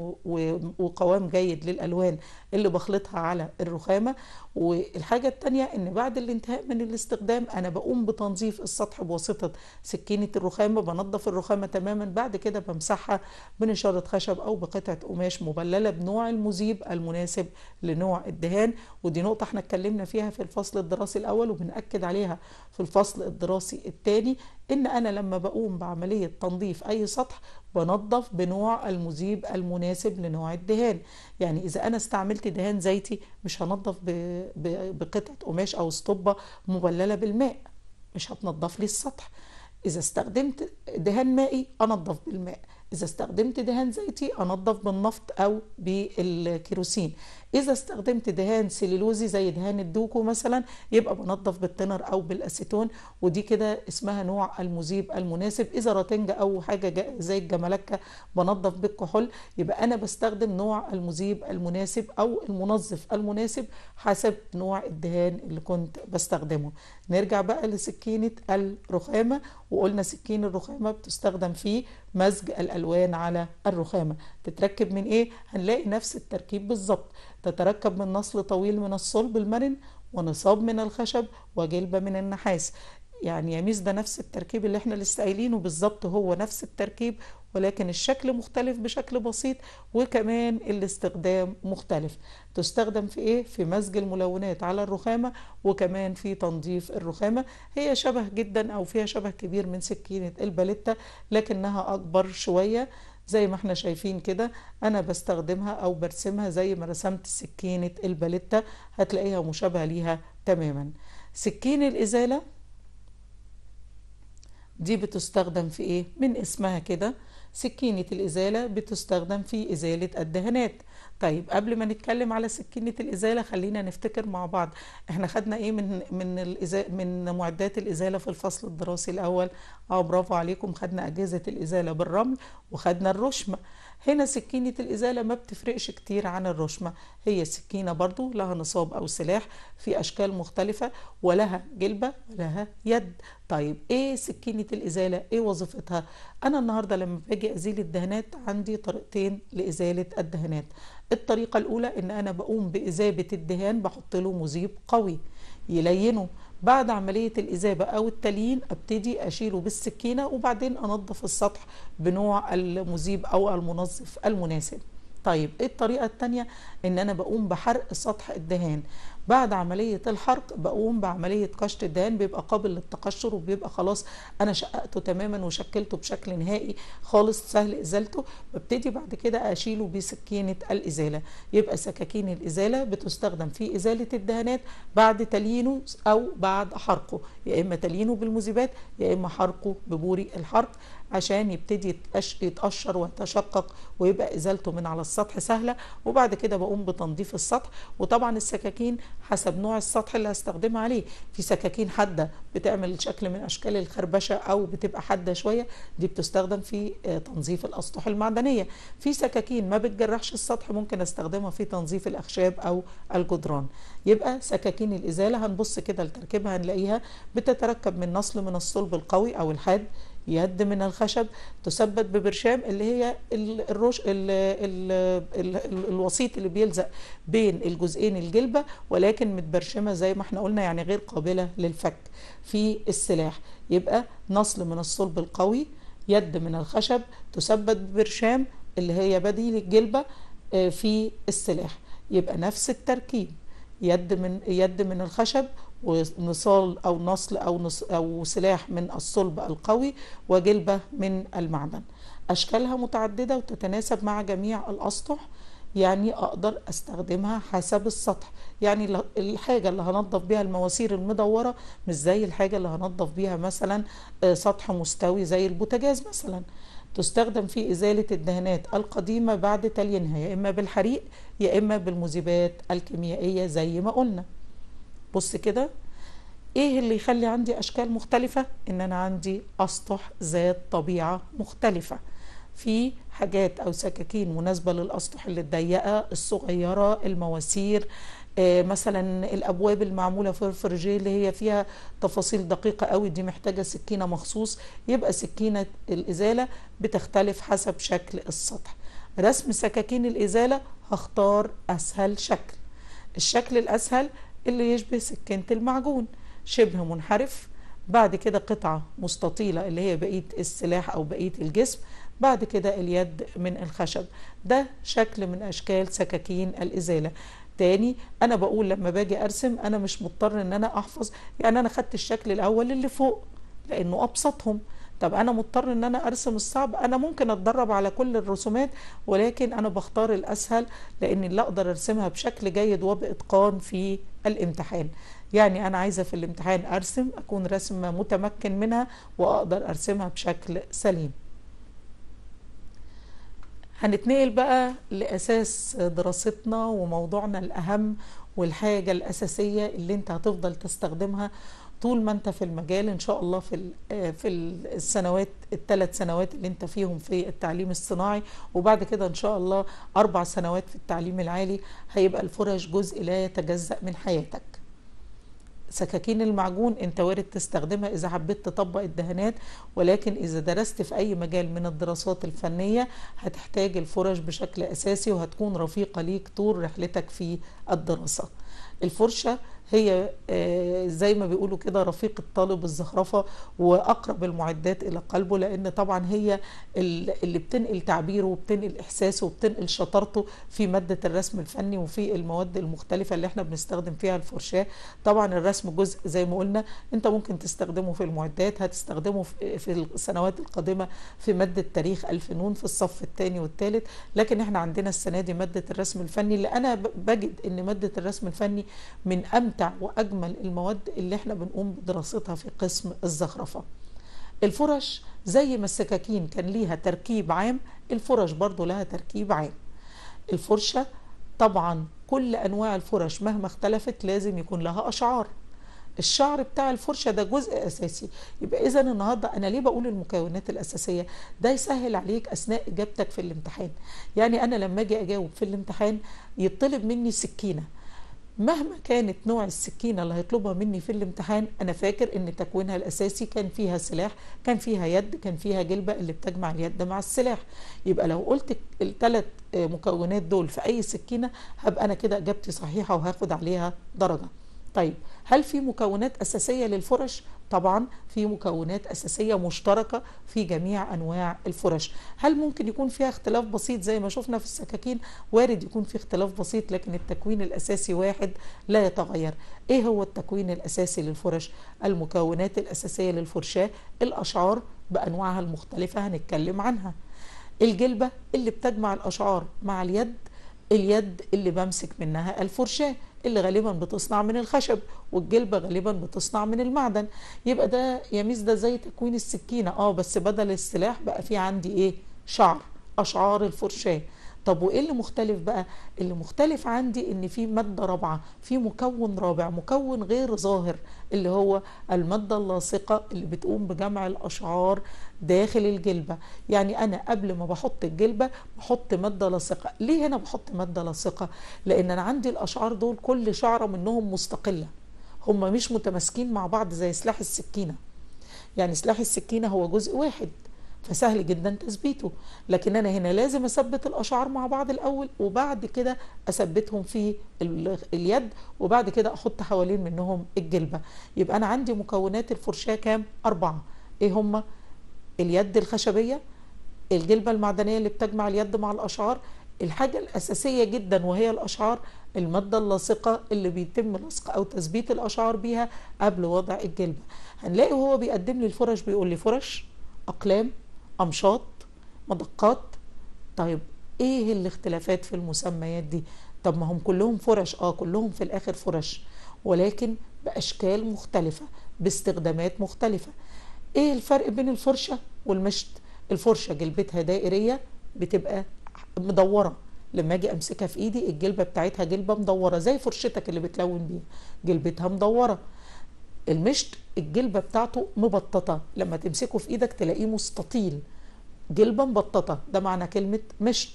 وقوام جيد للالوان اللي بخلطها على الرخامه والحاجه الثانيه ان بعد الانتهاء من الاستخدام انا بقوم بتنظيف السطح بواسطه سكينه الرخامه بنظف الرخامه تماما بعد كده بمسحها بنشاره خشب او بقطعه قماش مبلله بنوع المذيب المناسب لنوع الدهان ودي نقطه احنا اتكلمنا فيها في الفصل الدراسي الدراسي الأول وبنأكد عليها في الفصل الدراسي الثاني إن أنا لما بقوم بعملية تنظيف أي سطح بنظف بنوع المذيب المناسب لنوع الدهان يعني إذا أنا استعملت دهان زيتي مش هنظف بقطعة قماش أو اسطبة مبللة بالماء مش هتنظف لي السطح إذا استخدمت دهان مائي أنظف بالماء إذا استخدمت دهان زيتي أنظف بالنفط أو بالكيروسين إذا استخدمت دهان سليلوزي زي دهان الدوكو مثلا يبقى بنظف بالتنر أو بالأسيتون ودي كده اسمها نوع المذيب المناسب إذا راتنجة أو حاجة زي الجملكة بنظف بالكحول يبقى أنا بستخدم نوع المذيب المناسب أو المنظف المناسب حسب نوع الدهان اللي كنت بستخدمه نرجع بقى لسكينة الرخامة وقلنا سكين الرخامة بتستخدم في مزج الألوان على الرخامة تتركب من ايه هنلاقي نفس التركيب بالظبط تتركب من نصل طويل من الصلب المرن ونصاب من الخشب وجلبة من النحاس يعني يميز ده نفس التركيب اللي احنا لسه قايلينه بالظبط هو نفس التركيب ولكن الشكل مختلف بشكل بسيط وكمان الاستخدام مختلف تستخدم في ايه في مزج الملونات على الرخامة وكمان في تنظيف الرخامة هي شبه جدا او فيها شبه كبير من سكينة الباليتا لكنها اكبر شوية زي ما احنا شايفين كده انا بستخدمها او برسمها زي ما رسمت سكينة الباليتا هتلاقيها مشابهة ليها تماما سكين الازالة دي بتستخدم في ايه من اسمها كده سكينة الإزالة بتستخدم في إزالة الدهانات طيب قبل ما نتكلم على سكينة الإزالة خلينا نفتكر مع بعض احنا خدنا ايه من من الإزالة من معدات الإزالة في الفصل الدراسي الأول اه برافو عليكم خدنا أجهزة الإزالة بالرمل وخدنا الرشمة هنا سكينة الإزالة ما بتفرقش كتير عن الرشمة هي سكينة برضو لها نصاب أو سلاح في أشكال مختلفة ولها جلبة ولها يد طيب ايه سكينة الازالة ايه وظيفتها انا النهاردة لما باجي ازيل الدهانات عندي طريقتين لازالة الدهانات الطريقة الاولى ان انا بقوم بازابة الدهان بحط له مذيب قوي يلينه بعد عملية الإذابة أو التليين أبتدي أشيله بالسكينة وبعدين أنظف السطح بنوع المذيب أو المنظف المناسب طيب ايه الطريقة التانية ان انا بقوم بحرق سطح الدهان بعد عملية الحرق بقوم بعملية قشط الدهان بيبقى قابل للتقشر وبيبقى خلاص أنا شققته تماما وشكلته بشكل نهائي خالص سهل إزالته ببتدي بعد كده أشيله بسكينة الإزالة يبقى سكاكين الإزالة بتستخدم في إزالة الدهانات بعد تليينه أو بعد حرقه يا إما تليينه بالمذيبات يا إما حرقه ببوري الحرق عشان يبتدي يتقشر ويتشقق ويبقى ازالته من على السطح سهله وبعد كده بقوم بتنظيف السطح وطبعا السكاكين حسب نوع السطح اللي هستخدمها عليه في سكاكين حاده بتعمل شكل من اشكال الخربشه او بتبقى حاده شويه دي بتستخدم في آه، تنظيف الاسطح المعدنيه في سكاكين ما بتجرحش السطح ممكن استخدمها في تنظيف الاخشاب او الجدران يبقى سكاكين الازاله هنبص كده لتركيبها هنلاقيها بتتركب من نصل من الصلب القوي او الحاد يد من الخشب تثبت ببرشام اللي هي الـ ال ال ال الوسيط اللي بيلزق بين الجزئين الجلبة ولكن متبرشمة زي ما احنا قلنا يعني غير قابلة للفك في السلاح يبقى نصل من الصلب القوي يد من الخشب تثبت ببرشام اللي هي بديل الجلبة آه، في السلاح يبقى نفس التركيب يد من يد من الخشب ونصال أو نصل أو, نص أو سلاح من الصلب القوي وجلبة من المعدن أشكالها متعددة وتتناسب مع جميع الأسطح يعني أقدر أستخدمها حسب السطح يعني الحاجة اللي هنضف بيها المواسير المدورة مش زي الحاجة اللي هنضف بيها مثلا آه، سطح مستوي زي البوتاجاز مثلا تستخدم في إزالة الدهانات القديمة بعد تليينها يا إما بالحريق يا إما بالمذيبات الكيميائية زي ما قلنا بص كده ايه اللي يخلي عندي اشكال مختلفة ان انا عندي اسطح ذات طبيعة مختلفة في حاجات او سكاكين مناسبة للاسطح اللي الضيقة الصغيرة المواسير آه، مثلا الابواب المعموله في الفرجيه اللي هي فيها تفاصيل دقيقه قوي دي محتاجه سكينه مخصوص يبقى سكينه الازاله بتختلف حسب شكل السطح رسم سكاكين الازاله هختار اسهل شكل الشكل الاسهل اللي يشبه سكينة المعجون شبه منحرف بعد كده قطعة مستطيلة اللي هي بقية السلاح أو بقية الجسم بعد كده اليد من الخشب ده شكل من أشكال سكاكين الإزالة تاني أنا بقول لما باجي أرسم أنا مش مضطر إن أنا أحفظ يعني أنا خدت الشكل الأول اللي فوق لأنه أبسطهم طب انا مضطر ان انا ارسم الصعب انا ممكن اتدرب على كل الرسومات ولكن انا بختار الاسهل لان اللي اقدر ارسمها بشكل جيد وباتقان في الامتحان يعني انا عايزه في الامتحان ارسم اكون رسمه متمكن منها واقدر ارسمها بشكل سليم هنتنقل بقى لأساس دراستنا وموضوعنا الأهم والحاجة الأساسية اللي انت هتفضل تستخدمها طول ما انت في المجال ان شاء الله في في السنوات الثلاث سنوات اللي انت فيهم في التعليم الصناعي وبعد كده ان شاء الله اربع سنوات في التعليم العالي هيبقى الفرش جزء لا يتجزأ من حياتك سكاكين المعجون انت وارد تستخدمها اذا حبيت تطبق الدهانات ولكن اذا درست في اي مجال من الدراسات الفنية هتحتاج الفرش بشكل اساسي وهتكون رفيقة ليك طول رحلتك في الدراسة الفرشة هي آه، زي ما بيقولوا كده رفيق الطالب الزخرفة وأقرب المعدات إلى قلبه لأن طبعا هي اللي بتنقل تعبيره وبتنقل إحساسه وبتنقل شطارته في مادة الرسم الفني وفي المواد المختلفة اللي احنا بنستخدم فيها الفرشاة طبعا الرسم جزء زي ما قلنا انت ممكن تستخدمه في المعدات هتستخدمه في السنوات القادمة في مادة تاريخ الفنون في الصف الثاني والثالث لكن احنا عندنا السنة دي مادة الرسم الفني اللي أنا بجد إن مادة الرسم الفني من أمتع أمتع وأجمل المواد اللي احنا بنقوم بدراستها في قسم الزخرفة الفرش زي ما السكاكين كان ليها تركيب عام الفرش برضو لها تركيب عام الفرشة طبعا كل أنواع الفرش مهما اختلفت لازم يكون لها أشعار الشعر بتاع الفرشة ده جزء أساسي يبقى إذا النهاردة أنا ليه بقول المكونات الأساسية ده يسهل عليك أثناء إجابتك في الامتحان يعني أنا لما أجي أجاوب في الامتحان يطلب مني سكينة مهما كانت نوع السكينة اللي هيطلبها مني في الامتحان أنا فاكر إن تكوينها الأساسي كان فيها سلاح كان فيها يد كان فيها جلبة اللي بتجمع اليد مع السلاح يبقى لو قلت الثلاث مكونات دول في أي سكينة هبقى أنا كده إجابتي صحيحة وهاخد عليها درجة طيب هل في مكونات أساسية للفرش طبعا في مكونات أساسية مشتركة في جميع أنواع الفرش هل ممكن يكون فيها اختلاف بسيط زي ما شفنا في السكاكين وارد يكون في اختلاف بسيط لكن التكوين الأساسي واحد لا يتغير إيه هو التكوين الأساسي للفرش المكونات الأساسية للفرشاة الأشعار بأنواعها المختلفة هنتكلم عنها الجلبة اللي بتجمع الأشعار مع اليد اليد اللي بمسك منها الفرشاه اللي غالبا بتصنع من الخشب والجلبة غالبا بتصنع من المعدن يبقى ده يا ميس ده زي تكوين السكينة اه بس بدل السلاح بقى في عندي ايه شعر أشعار الفرشاة طب وايه اللي مختلف بقى اللي مختلف عندي ان في ماده رابعه في مكون رابع مكون غير ظاهر اللي هو الماده اللاصقه اللي بتقوم بجمع الاشعار داخل الجلبه يعني انا قبل ما بحط الجلبه بحط ماده لاصقه ليه هنا بحط ماده لاصقه لان انا عندي الاشعار دول كل شعره منهم مستقله هم مش متماسكين مع بعض زي سلاح السكينه يعني سلاح السكينه هو جزء واحد فسهل جدا تثبيته لكن انا هنا لازم اثبت الاشعار مع بعض الاول وبعد كده اثبتهم في اليد وبعد كده احط حوالين منهم الجلبه يبقى انا عندي مكونات الفرشاه كام اربعه ايه هما اليد الخشبيه الجلبه المعدنيه اللي بتجمع اليد مع الاشعار الحاجة الأساسية جدا وهي الأشعار المادة اللاصقة اللي بيتم لصق أو تثبيت الأشعار بيها قبل وضع الجلبة هنلاقي وهو بيقدم لي الفرش بيقول لي فرش أقلام أمشاط مدقات طيب ايه الاختلافات في المسميات دي طب ما هم كلهم فرش اه كلهم في الاخر فرش ولكن باشكال مختلفه باستخدامات مختلفه ايه الفرق بين الفرشه والمشط الفرشه جلبتها دائريه بتبقى مدوره لما اجي امسكها في ايدي الجلبه بتاعتها جلبه مدوره زي فرشتك اللي بتلون بيها جلبتها مدوره المشط الجلبة بتاعته مبططة لما تمسكه في ايدك تلاقيه مستطيل جلبة مبططة ده معنى كلمة مشط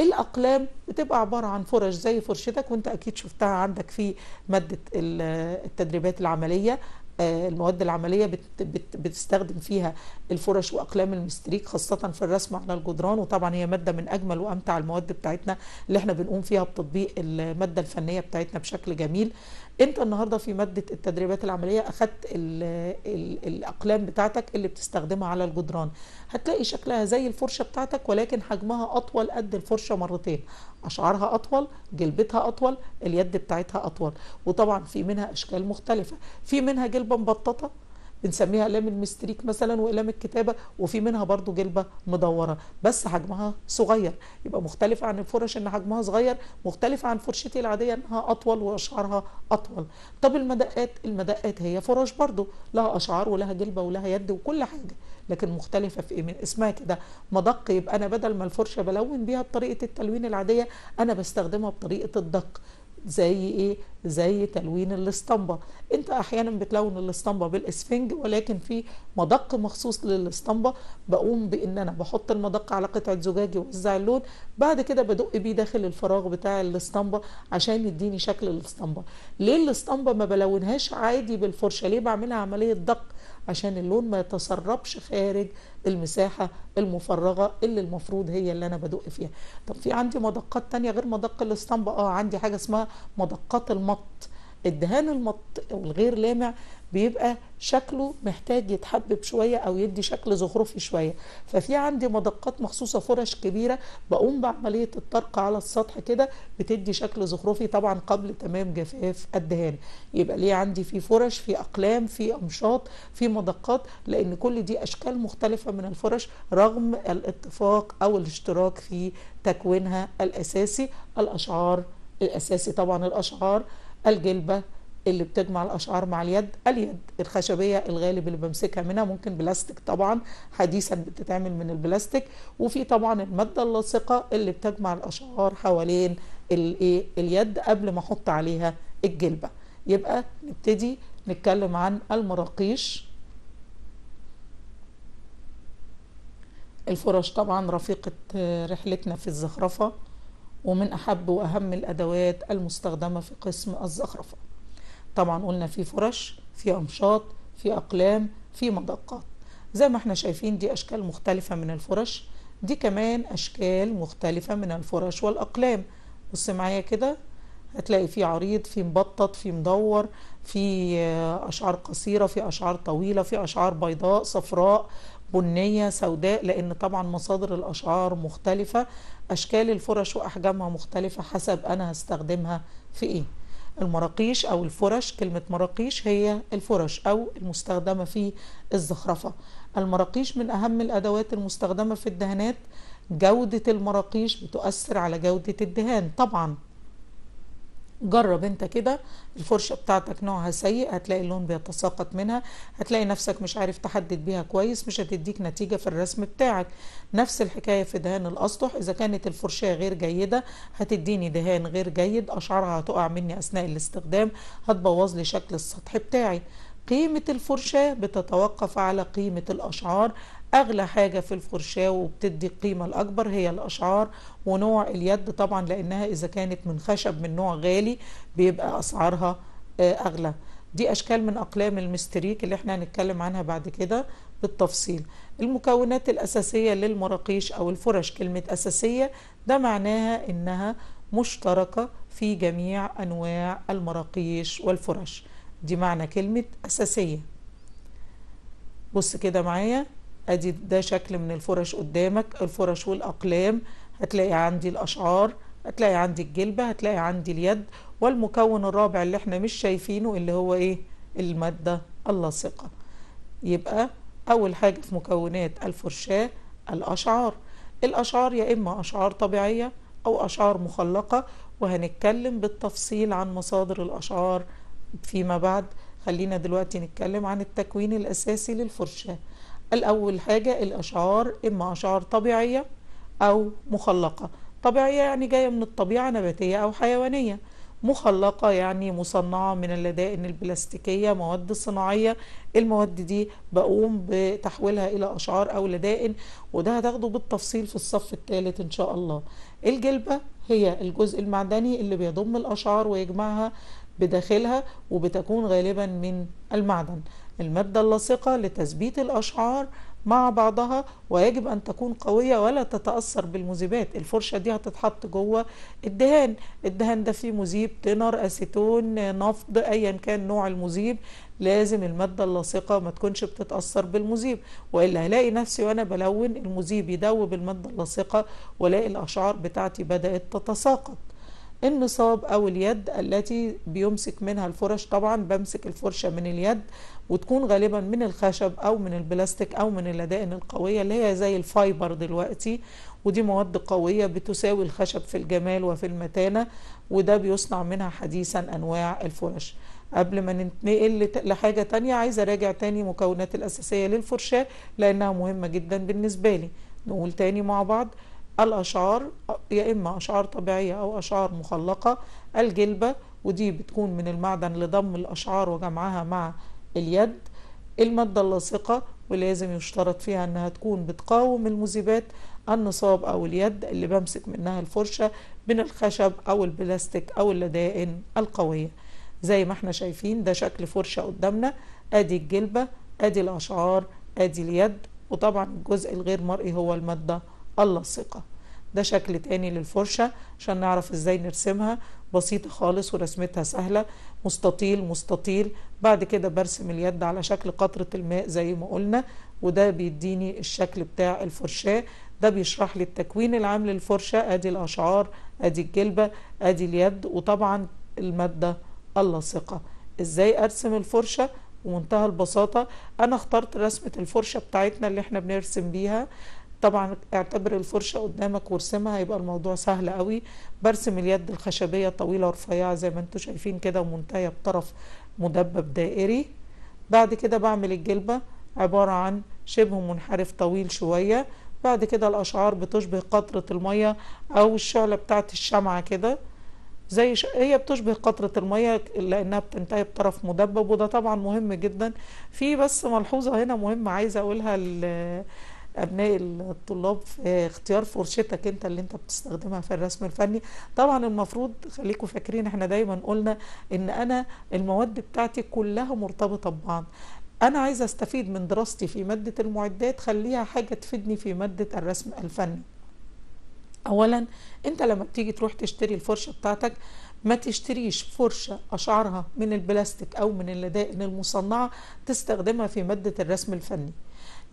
الأقلام بتبقى عبارة عن فرش زي فرشتك وانت أكيد شفتها عندك في مادة التدريبات العملية آه، المواد العملية بتستخدم فيها الفرش وأقلام المستريك خاصة في الرسم على الجدران وطبعا هي مادة من أجمل وأمتع المواد بتاعتنا اللي احنا بنقوم فيها بتطبيق المادة الفنية بتاعتنا بشكل جميل انت النهارده في ماده التدريبات العمليه اخذت الاقلام بتاعتك اللي بتستخدمها على الجدران هتلاقي شكلها زي الفرشه بتاعتك ولكن حجمها اطول قد الفرشه مرتين اشعارها اطول جلبتها اطول اليد بتاعتها اطول وطبعا في منها اشكال مختلفه في منها جلبه مبططه بنسميها اقلام المستريك مثلا واقلام الكتابه وفي منها برضو جلبه مدوره بس حجمها صغير يبقى مختلف عن الفرش ان حجمها صغير مختلف عن فرشتي العاديه انها اطول واشعارها اطول طب المدقات المدقات هي فرش برضو لها اشعار ولها جلبه ولها يد وكل حاجه لكن مختلفه في ايه من اسمها كده مدق يبقى انا بدل ما الفرشه بلون بيها بطريقه التلوين العاديه انا بستخدمها بطريقه الدق زي ايه زي تلوين الاسطمبه انت احيانا بتلون الاسطمبه بالاسفنج ولكن في مدق مخصوص للاسطمبه بقوم بان انا بحط المدق على قطعه زجاج يوزع اللون بعد كده بدق بيه داخل الفراغ بتاع الاسطمبه عشان يديني شكل الاسطمبه ليه الاسطمبه ما بلونهاش عادي بالفرشه ليه بعملها عمليه دق عشان اللون ما يتسربش خارج المساحة المفرغة اللي المفروض هي اللي أنا بدق فيها طب في عندي مدقات تانية غير مدق الاسطمبة اه عندي حاجة اسمها مدقات المط الدهان المط والغير لامع بيبقى شكله محتاج يتحبب شوية او يدي شكل زخرفي شوية ففي عندي مدقات مخصوصة فرش كبيرة بقوم بعملية الطرق على السطح كده بتدي شكل زخرفي طبعا قبل تمام جفاف الدهان يبقى ليه عندي في فرش في اقلام في امشاط في مدقات لان كل دي اشكال مختلفة من الفرش رغم الاتفاق او الاشتراك في تكوينها الاساسي الاشعار الاساسي طبعا الاشعار الجلبة اللي بتجمع الأشعار مع اليد اليد الخشبية الغالب اللي بمسكها منها ممكن بلاستيك طبعا حديثا بتتعمل من البلاستيك وفي طبعا المادة اللاصقة اللي بتجمع الأشعار حوالين اليد قبل ما احط عليها الجلبة يبقى نبتدي نتكلم عن المراقيش الفرش طبعا رفيقة رحلتنا في الزخرفة ومن أحب وأهم الأدوات المستخدمة في قسم الزخرفة طبعا قلنا في فرش في أمشاط في أقلام في مدقات زي ما احنا شايفين دي أشكال مختلفة من الفرش دي كمان أشكال مختلفة من الفرش والأقلام بص معايا كده هتلاقي في عريض في مبطط في مدور في آه، أشعار قصيرة في أشعار طويلة في أشعار بيضاء صفراء بنية سوداء لأن طبعا مصادر الأشعار مختلفة أشكال الفرش وأحجامها مختلفة حسب أنا هستخدمها في إيه المراقيش أو الفرش كلمة مراقيش هي الفرش أو المستخدمة في الزخرفة المراقيش من أهم الأدوات المستخدمة في الدهانات جودة المراقيش بتؤثر على جودة الدهان طبعا جرب انت كده الفرشه بتاعتك نوعها سيء هتلاقي اللون بيتساقط منها هتلاقي نفسك مش عارف تحدد بيها كويس مش هتديك نتيجه في الرسم بتاعك نفس الحكايه في دهان الاسطح اذا كانت الفرشاه غير جيده هتديني دهان غير جيد اشعارها هتقع مني اثناء الاستخدام هتبوظ لي شكل السطح بتاعي قيمة الفرشاة بتتوقف على قيمة الأشعار اغلى حاجة في الفرشاة وبتدي القيمة الاكبر هي الاشعار ونوع اليد طبعا لانها اذا كانت من خشب من نوع غالي بيبقى اسعارها آه، اغلى دي اشكال من اقلام المستريك اللي احنا هنتكلم عنها بعد كده بالتفصيل المكونات الاساسية للمراقيش او الفرش كلمة اساسية ده معناها انها مشتركة في جميع انواع المراقيش والفرش دي معنى كلمة اساسية بص كده معايا ادي ده شكل من الفرش قدامك الفرش والاقلام هتلاقي عندي الاشعار هتلاقي عندي الجلبه هتلاقي عندي اليد والمكون الرابع اللي احنا مش شايفينه اللي هو ايه الماده اللاصقه يبقى اول حاجه في مكونات الفرشاه الاشعار الاشعار يا اما اشعار طبيعيه او اشعار مخلقه وهنتكلم بالتفصيل عن مصادر الاشعار فيما بعد خلينا دلوقتي نتكلم عن التكوين الاساسي للفرشاه الأول حاجة الأشعار إما أشعار طبيعية أو مخلقة طبيعية يعني جاية من الطبيعة نباتية أو حيوانية مخلقة يعني مصنعة من اللدائن البلاستيكية مواد صناعية المواد دي بقوم بتحويلها إلى أشعار أو لدائن وده هتاخده بالتفصيل في الصف الثالث إن شاء الله الجلبة هي الجزء المعدني اللي بيضم الأشعار ويجمعها بداخلها وبتكون غالبا من المعدن المادة اللاصقة لتثبيت الأشعار مع بعضها ويجب أن تكون قوية ولا تتأثر بالمذيبات الفرشة دي هتتحط جوه الدهان الدهان ده فيه مذيب تنر أسيتون نفض أيا كان نوع المذيب لازم المادة اللاصقة ما تكونش بتتأثر بالمذيب وإلا هلاقي نفسي وأنا بلون المذيب يدوب المادة اللاصقة ولاقي الأشعار بتاعتي بدأت تتساقط النصاب او اليد التي بيمسك منها الفرش طبعا بمسك الفرشة من اليد وتكون غالبا من الخشب او من البلاستيك او من اللدائن القوية اللي هي زي الفايبر دلوقتي ودي مواد قوية بتساوي الخشب في الجمال وفي المتانة وده بيصنع منها حديثا انواع الفرش قبل ما ننتقل لحاجة تانية عايزة اراجع تاني مكونات الاساسية للفرشاة لانها مهمة جدا بالنسبة لي نقول تاني مع بعض الأشعار يا إما أشعار طبيعية أو أشعار مخلقة الجلبة ودي بتكون من المعدن لضم الأشعار وجمعها مع اليد المادة اللاصقة ولازم يشترط فيها أنها تكون بتقاوم المذيبات النصاب أو اليد اللي بمسك منها الفرشة من الخشب أو البلاستيك أو اللدائن القوية زي ما احنا شايفين ده شكل فرشة قدامنا ادي الجلبة ادي الأشعار ادي اليد وطبعا الجزء الغير مرئي هو المادة اللاصقة ده شكل تاني للفرشة عشان نعرف ازاي نرسمها بسيطة خالص ورسمتها سهلة مستطيل مستطيل بعد كده برسم اليد على شكل قطرة الماء زي ما قلنا وده بيديني الشكل بتاع الفرشاة ده بيشرح لي التكوين العام للفرشة ادي الاشعار ادي الجلبة ادي اليد وطبعا المادة اللاصقة ازاي ارسم الفرشة ومنتهى البساطة انا اخترت رسمة الفرشة بتاعتنا اللي احنا بنرسم بيها طبعا اعتبر الفرشة قدامك وارسمها هيبقى الموضوع سهل قوي برسم اليد الخشبية طويلة ورفيعة زي ما انتوا شايفين كده ومنتهية بطرف مدبب دائري بعد كده بعمل الجلبة عبارة عن شبه منحرف طويل شوية بعد كده الأشعار بتشبه قطرة المية أو الشعلة بتاعت الشمعة كده زي ش... هي بتشبه قطرة المية لأنها بتنتهي بطرف مدبب وده طبعا مهم جدا في بس ملحوظة هنا مهمة عايزة أقولها ل... ابناء الطلاب في آه، اختيار فرشتك انت اللي انت بتستخدمها في الرسم الفني طبعا المفروض خليكم فاكرين احنا دايما قلنا ان انا المواد بتاعتي كلها مرتبطه ببعض انا عايزه استفيد من دراستي في ماده المعدات خليها حاجه تفيدني في ماده الرسم الفني اولا انت لما بتيجي تروح تشتري الفرشه بتاعتك ما تشتريش فرشة أشعارها من البلاستيك أو من اللدائن المصنعة تستخدمها في مادة الرسم الفني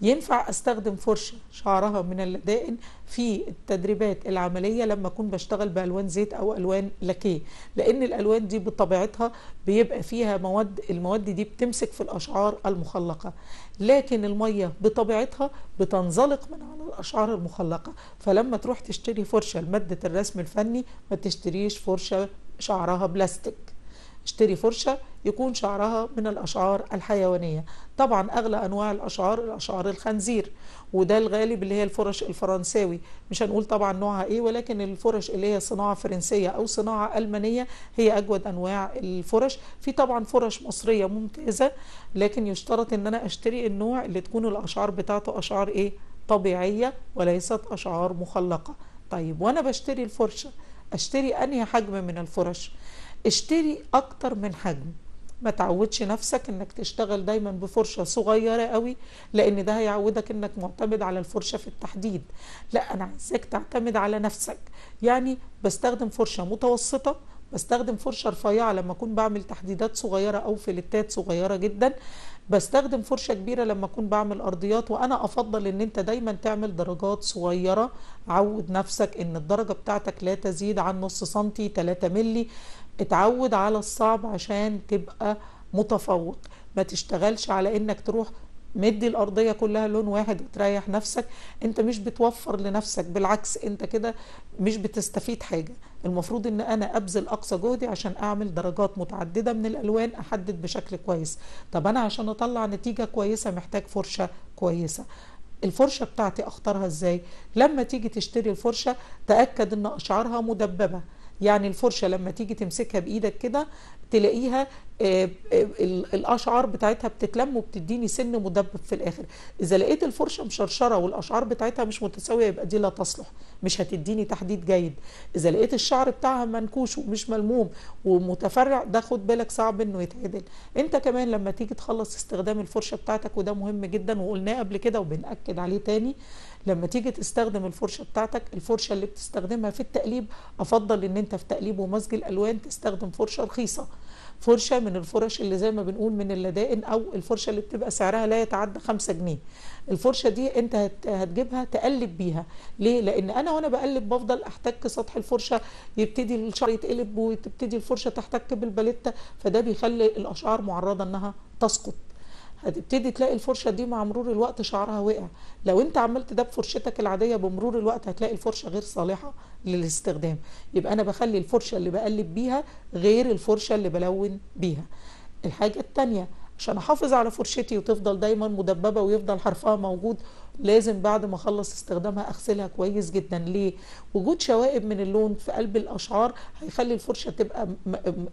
ينفع استخدم فرشه شعرها من اللدائن في التدريبات العمليه لما اكون بشتغل بالوان زيت او الوان لاكيه لان الالوان دي بطبيعتها بيبقى فيها مواد المواد دي بتمسك في الاشعار المخلقه لكن الميه بطبيعتها بتنزلق من على الاشعار المخلقه فلما تروح تشتري فرشه لماده الرسم الفني ما تشتريش فرشه شعرها بلاستيك اشتري فرشة يكون شعرها من الأشعار الحيوانية طبعا أغلى أنواع الأشعار الأشعار الخنزير وده الغالب اللي هي الفرش الفرنساوي مش هنقول طبعا نوعها إيه ولكن الفرش اللي هي صناعة فرنسية أو صناعة ألمانية هي أجود أنواع الفرش في طبعا فرش مصرية ممتازة لكن يشترط إن أنا أشتري النوع اللي تكون الأشعار بتاعته أشعار إيه طبيعية وليست أشعار مخلقة طيب وأنا بشتري الفرشة أشتري أنهي حجم من الفرش اشتري اكتر من حجم ما تعودش نفسك انك تشتغل دايما بفرشه صغيره قوي لان ده هيعودك انك معتمد على الفرشه في التحديد لا انا عايزك تعتمد على نفسك يعني بستخدم فرشه متوسطه بستخدم فرشه رفيعه لما اكون بعمل تحديدات صغيره او فلتات صغيره جدا بستخدم فرشه كبيره لما اكون بعمل ارضيات وانا افضل ان انت دايما تعمل درجات صغيره عود نفسك ان الدرجه بتاعتك لا تزيد عن نص سنتي 3 ملي اتعود على الصعب عشان تبقى متفوق ما تشتغلش على انك تروح مدي الارضيه كلها لون واحد وتريح نفسك انت مش بتوفر لنفسك بالعكس انت كده مش بتستفيد حاجه المفروض ان انا ابذل اقصى جهدي عشان اعمل درجات متعدده من الالوان احدد بشكل كويس طب انا عشان اطلع نتيجه كويسه محتاج فرشه كويسه الفرشه بتاعتي اختارها ازاي لما تيجي تشتري الفرشه تاكد ان اشعارها مدببه يعني الفرشة لما تيجي تمسكها بإيدك كده تلاقيها آه، آه، الاشعار بتاعتها بتتلم وبتديني سن مدبب في الاخر اذا لقيت الفرشه مشرشره والاشعار بتاعتها مش متساويه يبقى دي لا تصلح مش هتديني تحديد جيد اذا لقيت الشعر بتاعها منكوش ومش ملموم ومتفرع ده خد بالك صعب انه يتعدل انت كمان لما تيجي تخلص استخدام الفرشه بتاعتك وده مهم جدا وقلناه قبل كده وبنأكد عليه تاني لما تيجي تستخدم الفرشه بتاعتك الفرشه اللي بتستخدمها في التقليب افضل ان انت في تقليب ومزج الالوان تستخدم فرشه رخيصه فرشه من الفرش اللي زي ما بنقول من اللدائن او الفرشه اللي بتبقى سعرها لا يتعدى خمسة جنيه الفرشه دي انت هتجيبها تقلب بيها ليه لان انا وانا بقلب بفضل احتك سطح الفرشه يبتدي الشعر يتقلب وتبتدي الفرشه تحتك بالباليته فده بيخلي الاشعار معرضه انها تسقط هتبتدي تلاقي الفرشه دي مع مرور الوقت شعرها وقع لو انت عملت ده بفرشتك العاديه بمرور الوقت هتلاقي الفرشه غير صالحه للاستخدام يبقى انا بخلي الفرشه اللي بقلب بيها غير الفرشه اللي بلون بيها الحاجه الثانيه عشان احافظ على فرشتي وتفضل دايما مدببه ويفضل حرفها موجود لازم بعد ما اخلص استخدامها اغسلها كويس جدا ليه وجود شوائب من اللون في قلب الاشعار هيخلي الفرشه تبقى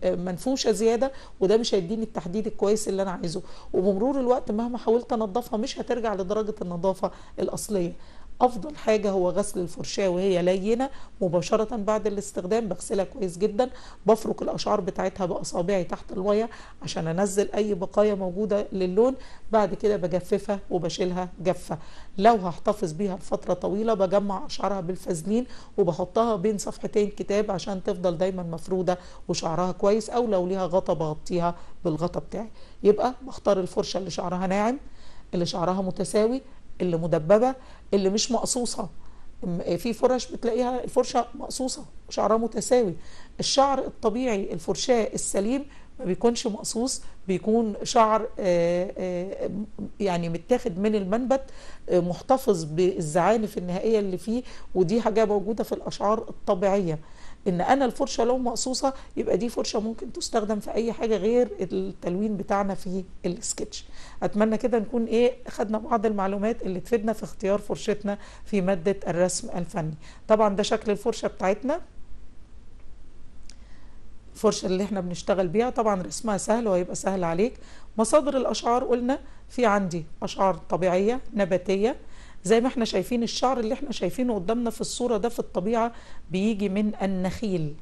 منفوشه زياده وده مش هيديني التحديد الكويس اللي انا عايزه وبمرور الوقت مهما حاولت انضفها مش هترجع لدرجه النظافه الاصليه افضل حاجه هو غسل الفرشاه وهي لينه مباشره بعد الاستخدام بغسلها كويس جدا بفرك الاشعار بتاعتها باصابعي تحت الميه عشان انزل اي بقايا موجوده للون بعد كده بجففها وبشيلها جفه لو هحتفظ بيها لفتره طويله بجمع اشعارها بالفازلين وبحطها بين صفحتين كتاب عشان تفضل دايما مفروده وشعرها كويس او لو ليها غطا بغطيها بالغطا بتاعي يبقى بختار الفرشه اللي شعرها ناعم اللي شعرها متساوي اللي مدببه اللي مش مقصوصه آه، في فرش بتلاقيها الفرشه مقصوصه شعرها متساوي الشعر الطبيعي الفرشاه السليم ما بيكونش مقصوص بيكون شعر آه، آه، يعني متاخد من المنبت محتفظ بالزعانف النهائيه اللي فيه ودي حاجه موجوده في الاشعار الطبيعيه ان انا الفرشه لو مقصوصه يبقى دي فرشه ممكن تستخدم في اي حاجه غير التلوين بتاعنا في السكتش اتمنى كده نكون ايه خدنا بعض المعلومات اللي تفيدنا في اختيار فرشتنا في ماده الرسم الفني طبعا ده شكل الفرشه بتاعتنا الفرشه اللي احنا بنشتغل بيها طبعا رسمها سهل وهيبقى سهل عليك مصادر الاشعار قلنا في عندي اشعار طبيعيه نباتيه زي ما احنا شايفين الشعر اللي احنا شايفينه قدامنا في الصورة ده في الطبيعة بيجي من النخيل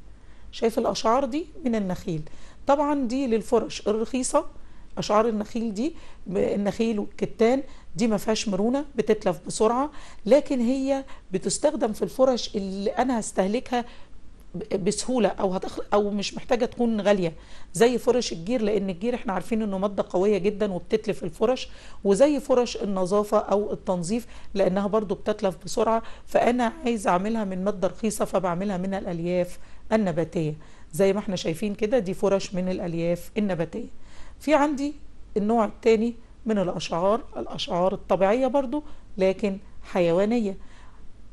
شايف الأشعار دي من النخيل طبعا دي للفرش الرخيصة أشعار النخيل دي النخيل والكتان دي ما فيهاش مرونة بتتلف بسرعة لكن هي بتستخدم في الفرش اللي أنا هستهلكها بسهوله او هتخل او مش محتاجه تكون غاليه زي فرش الجير لان الجير احنا عارفين انه ماده قويه جدا وبتتلف الفرش وزي فرش النظافه او التنظيف لانها برضو بتتلف بسرعه فانا عايزه اعملها من ماده رخيصه فبعملها من الالياف النباتيه زي ما احنا شايفين كده دي فرش من الالياف النباتيه في عندي النوع الثاني من الاشعار الاشعار الطبيعيه برضو لكن حيوانيه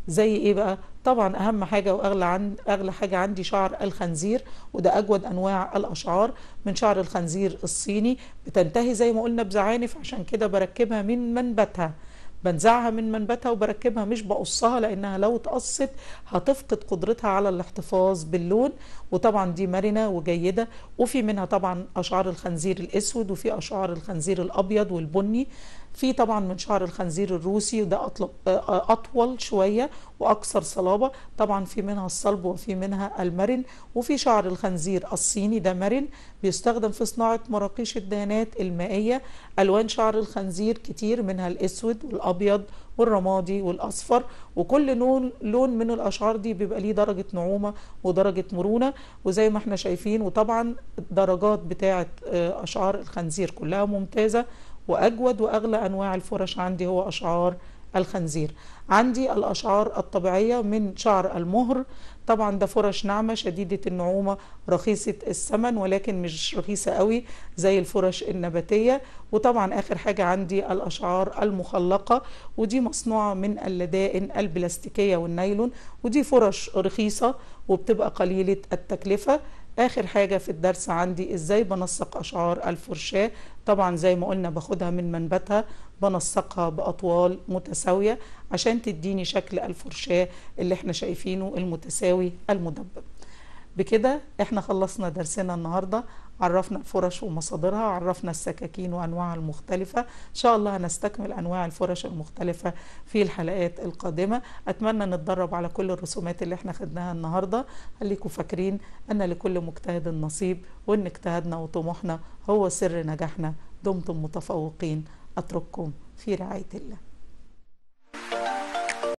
زي ايه بقى طبعا اهم حاجه واغلى عن اغلى حاجه عندي شعر الخنزير وده اجود انواع الاشعار من شعر الخنزير الصيني بتنتهي زي ما قلنا بزعانف عشان كده بركبها من منبتها بنزعها من منبتها وبركبها مش بقصها لانها لو اتقصت هتفقد قدرتها على الاحتفاظ باللون وطبعا دي مرنه وجيده وفي منها طبعا اشعار الخنزير الاسود وفي اشعار الخنزير الابيض والبني في طبعا من شعر الخنزير الروسي ده أطلب آه، أطول شوية وأكثر صلابة طبعا في منها الصلب وفي منها المرن وفي شعر الخنزير الصيني ده مرن بيستخدم في صناعة مراقيش الدهانات المائية ألوان شعر الخنزير كتير منها الأسود والأبيض والرمادي والاصفر وكل لون لون من الاشعار دي بيبقى ليه درجه نعومه ودرجه مرونه وزي ما احنا شايفين وطبعا الدرجات بتاعه آه، اشعار الخنزير كلها ممتازه وأجود وأغلى أنواع الفرش عندي هو أشعار الخنزير عندي الأشعار الطبيعية من شعر المهر طبعا ده فرش ناعمة شديدة النعومة رخيصة الثمن ولكن مش رخيصة قوي زي الفرش النباتية وطبعا آخر حاجة عندي الأشعار المخلقة ودي مصنوعة من اللدائن البلاستيكية والنايلون ودي فرش رخيصة وبتبقى قليلة التكلفة اخر حاجه في الدرس عندي ازاي بنسق اشعار الفرشاه طبعا زي ما قلنا باخدها من منبتها بنسقها باطوال متساويه عشان تديني شكل الفرشاه اللي احنا شايفينه المتساوي المدبب بكده احنا خلصنا درسنا النهارده عرفنا الفرش ومصادرها عرفنا السكاكين وأنواعها المختلفة إن شاء الله هنستكمل أنواع الفرش المختلفة في الحلقات القادمة أتمنى نتدرب على كل الرسومات اللي احنا خدناها النهاردة خليكم فاكرين أن لكل مجتهد نصيب وأن اجتهادنا وطموحنا هو سر نجاحنا دمتم متفوقين أترككم في رعاية الله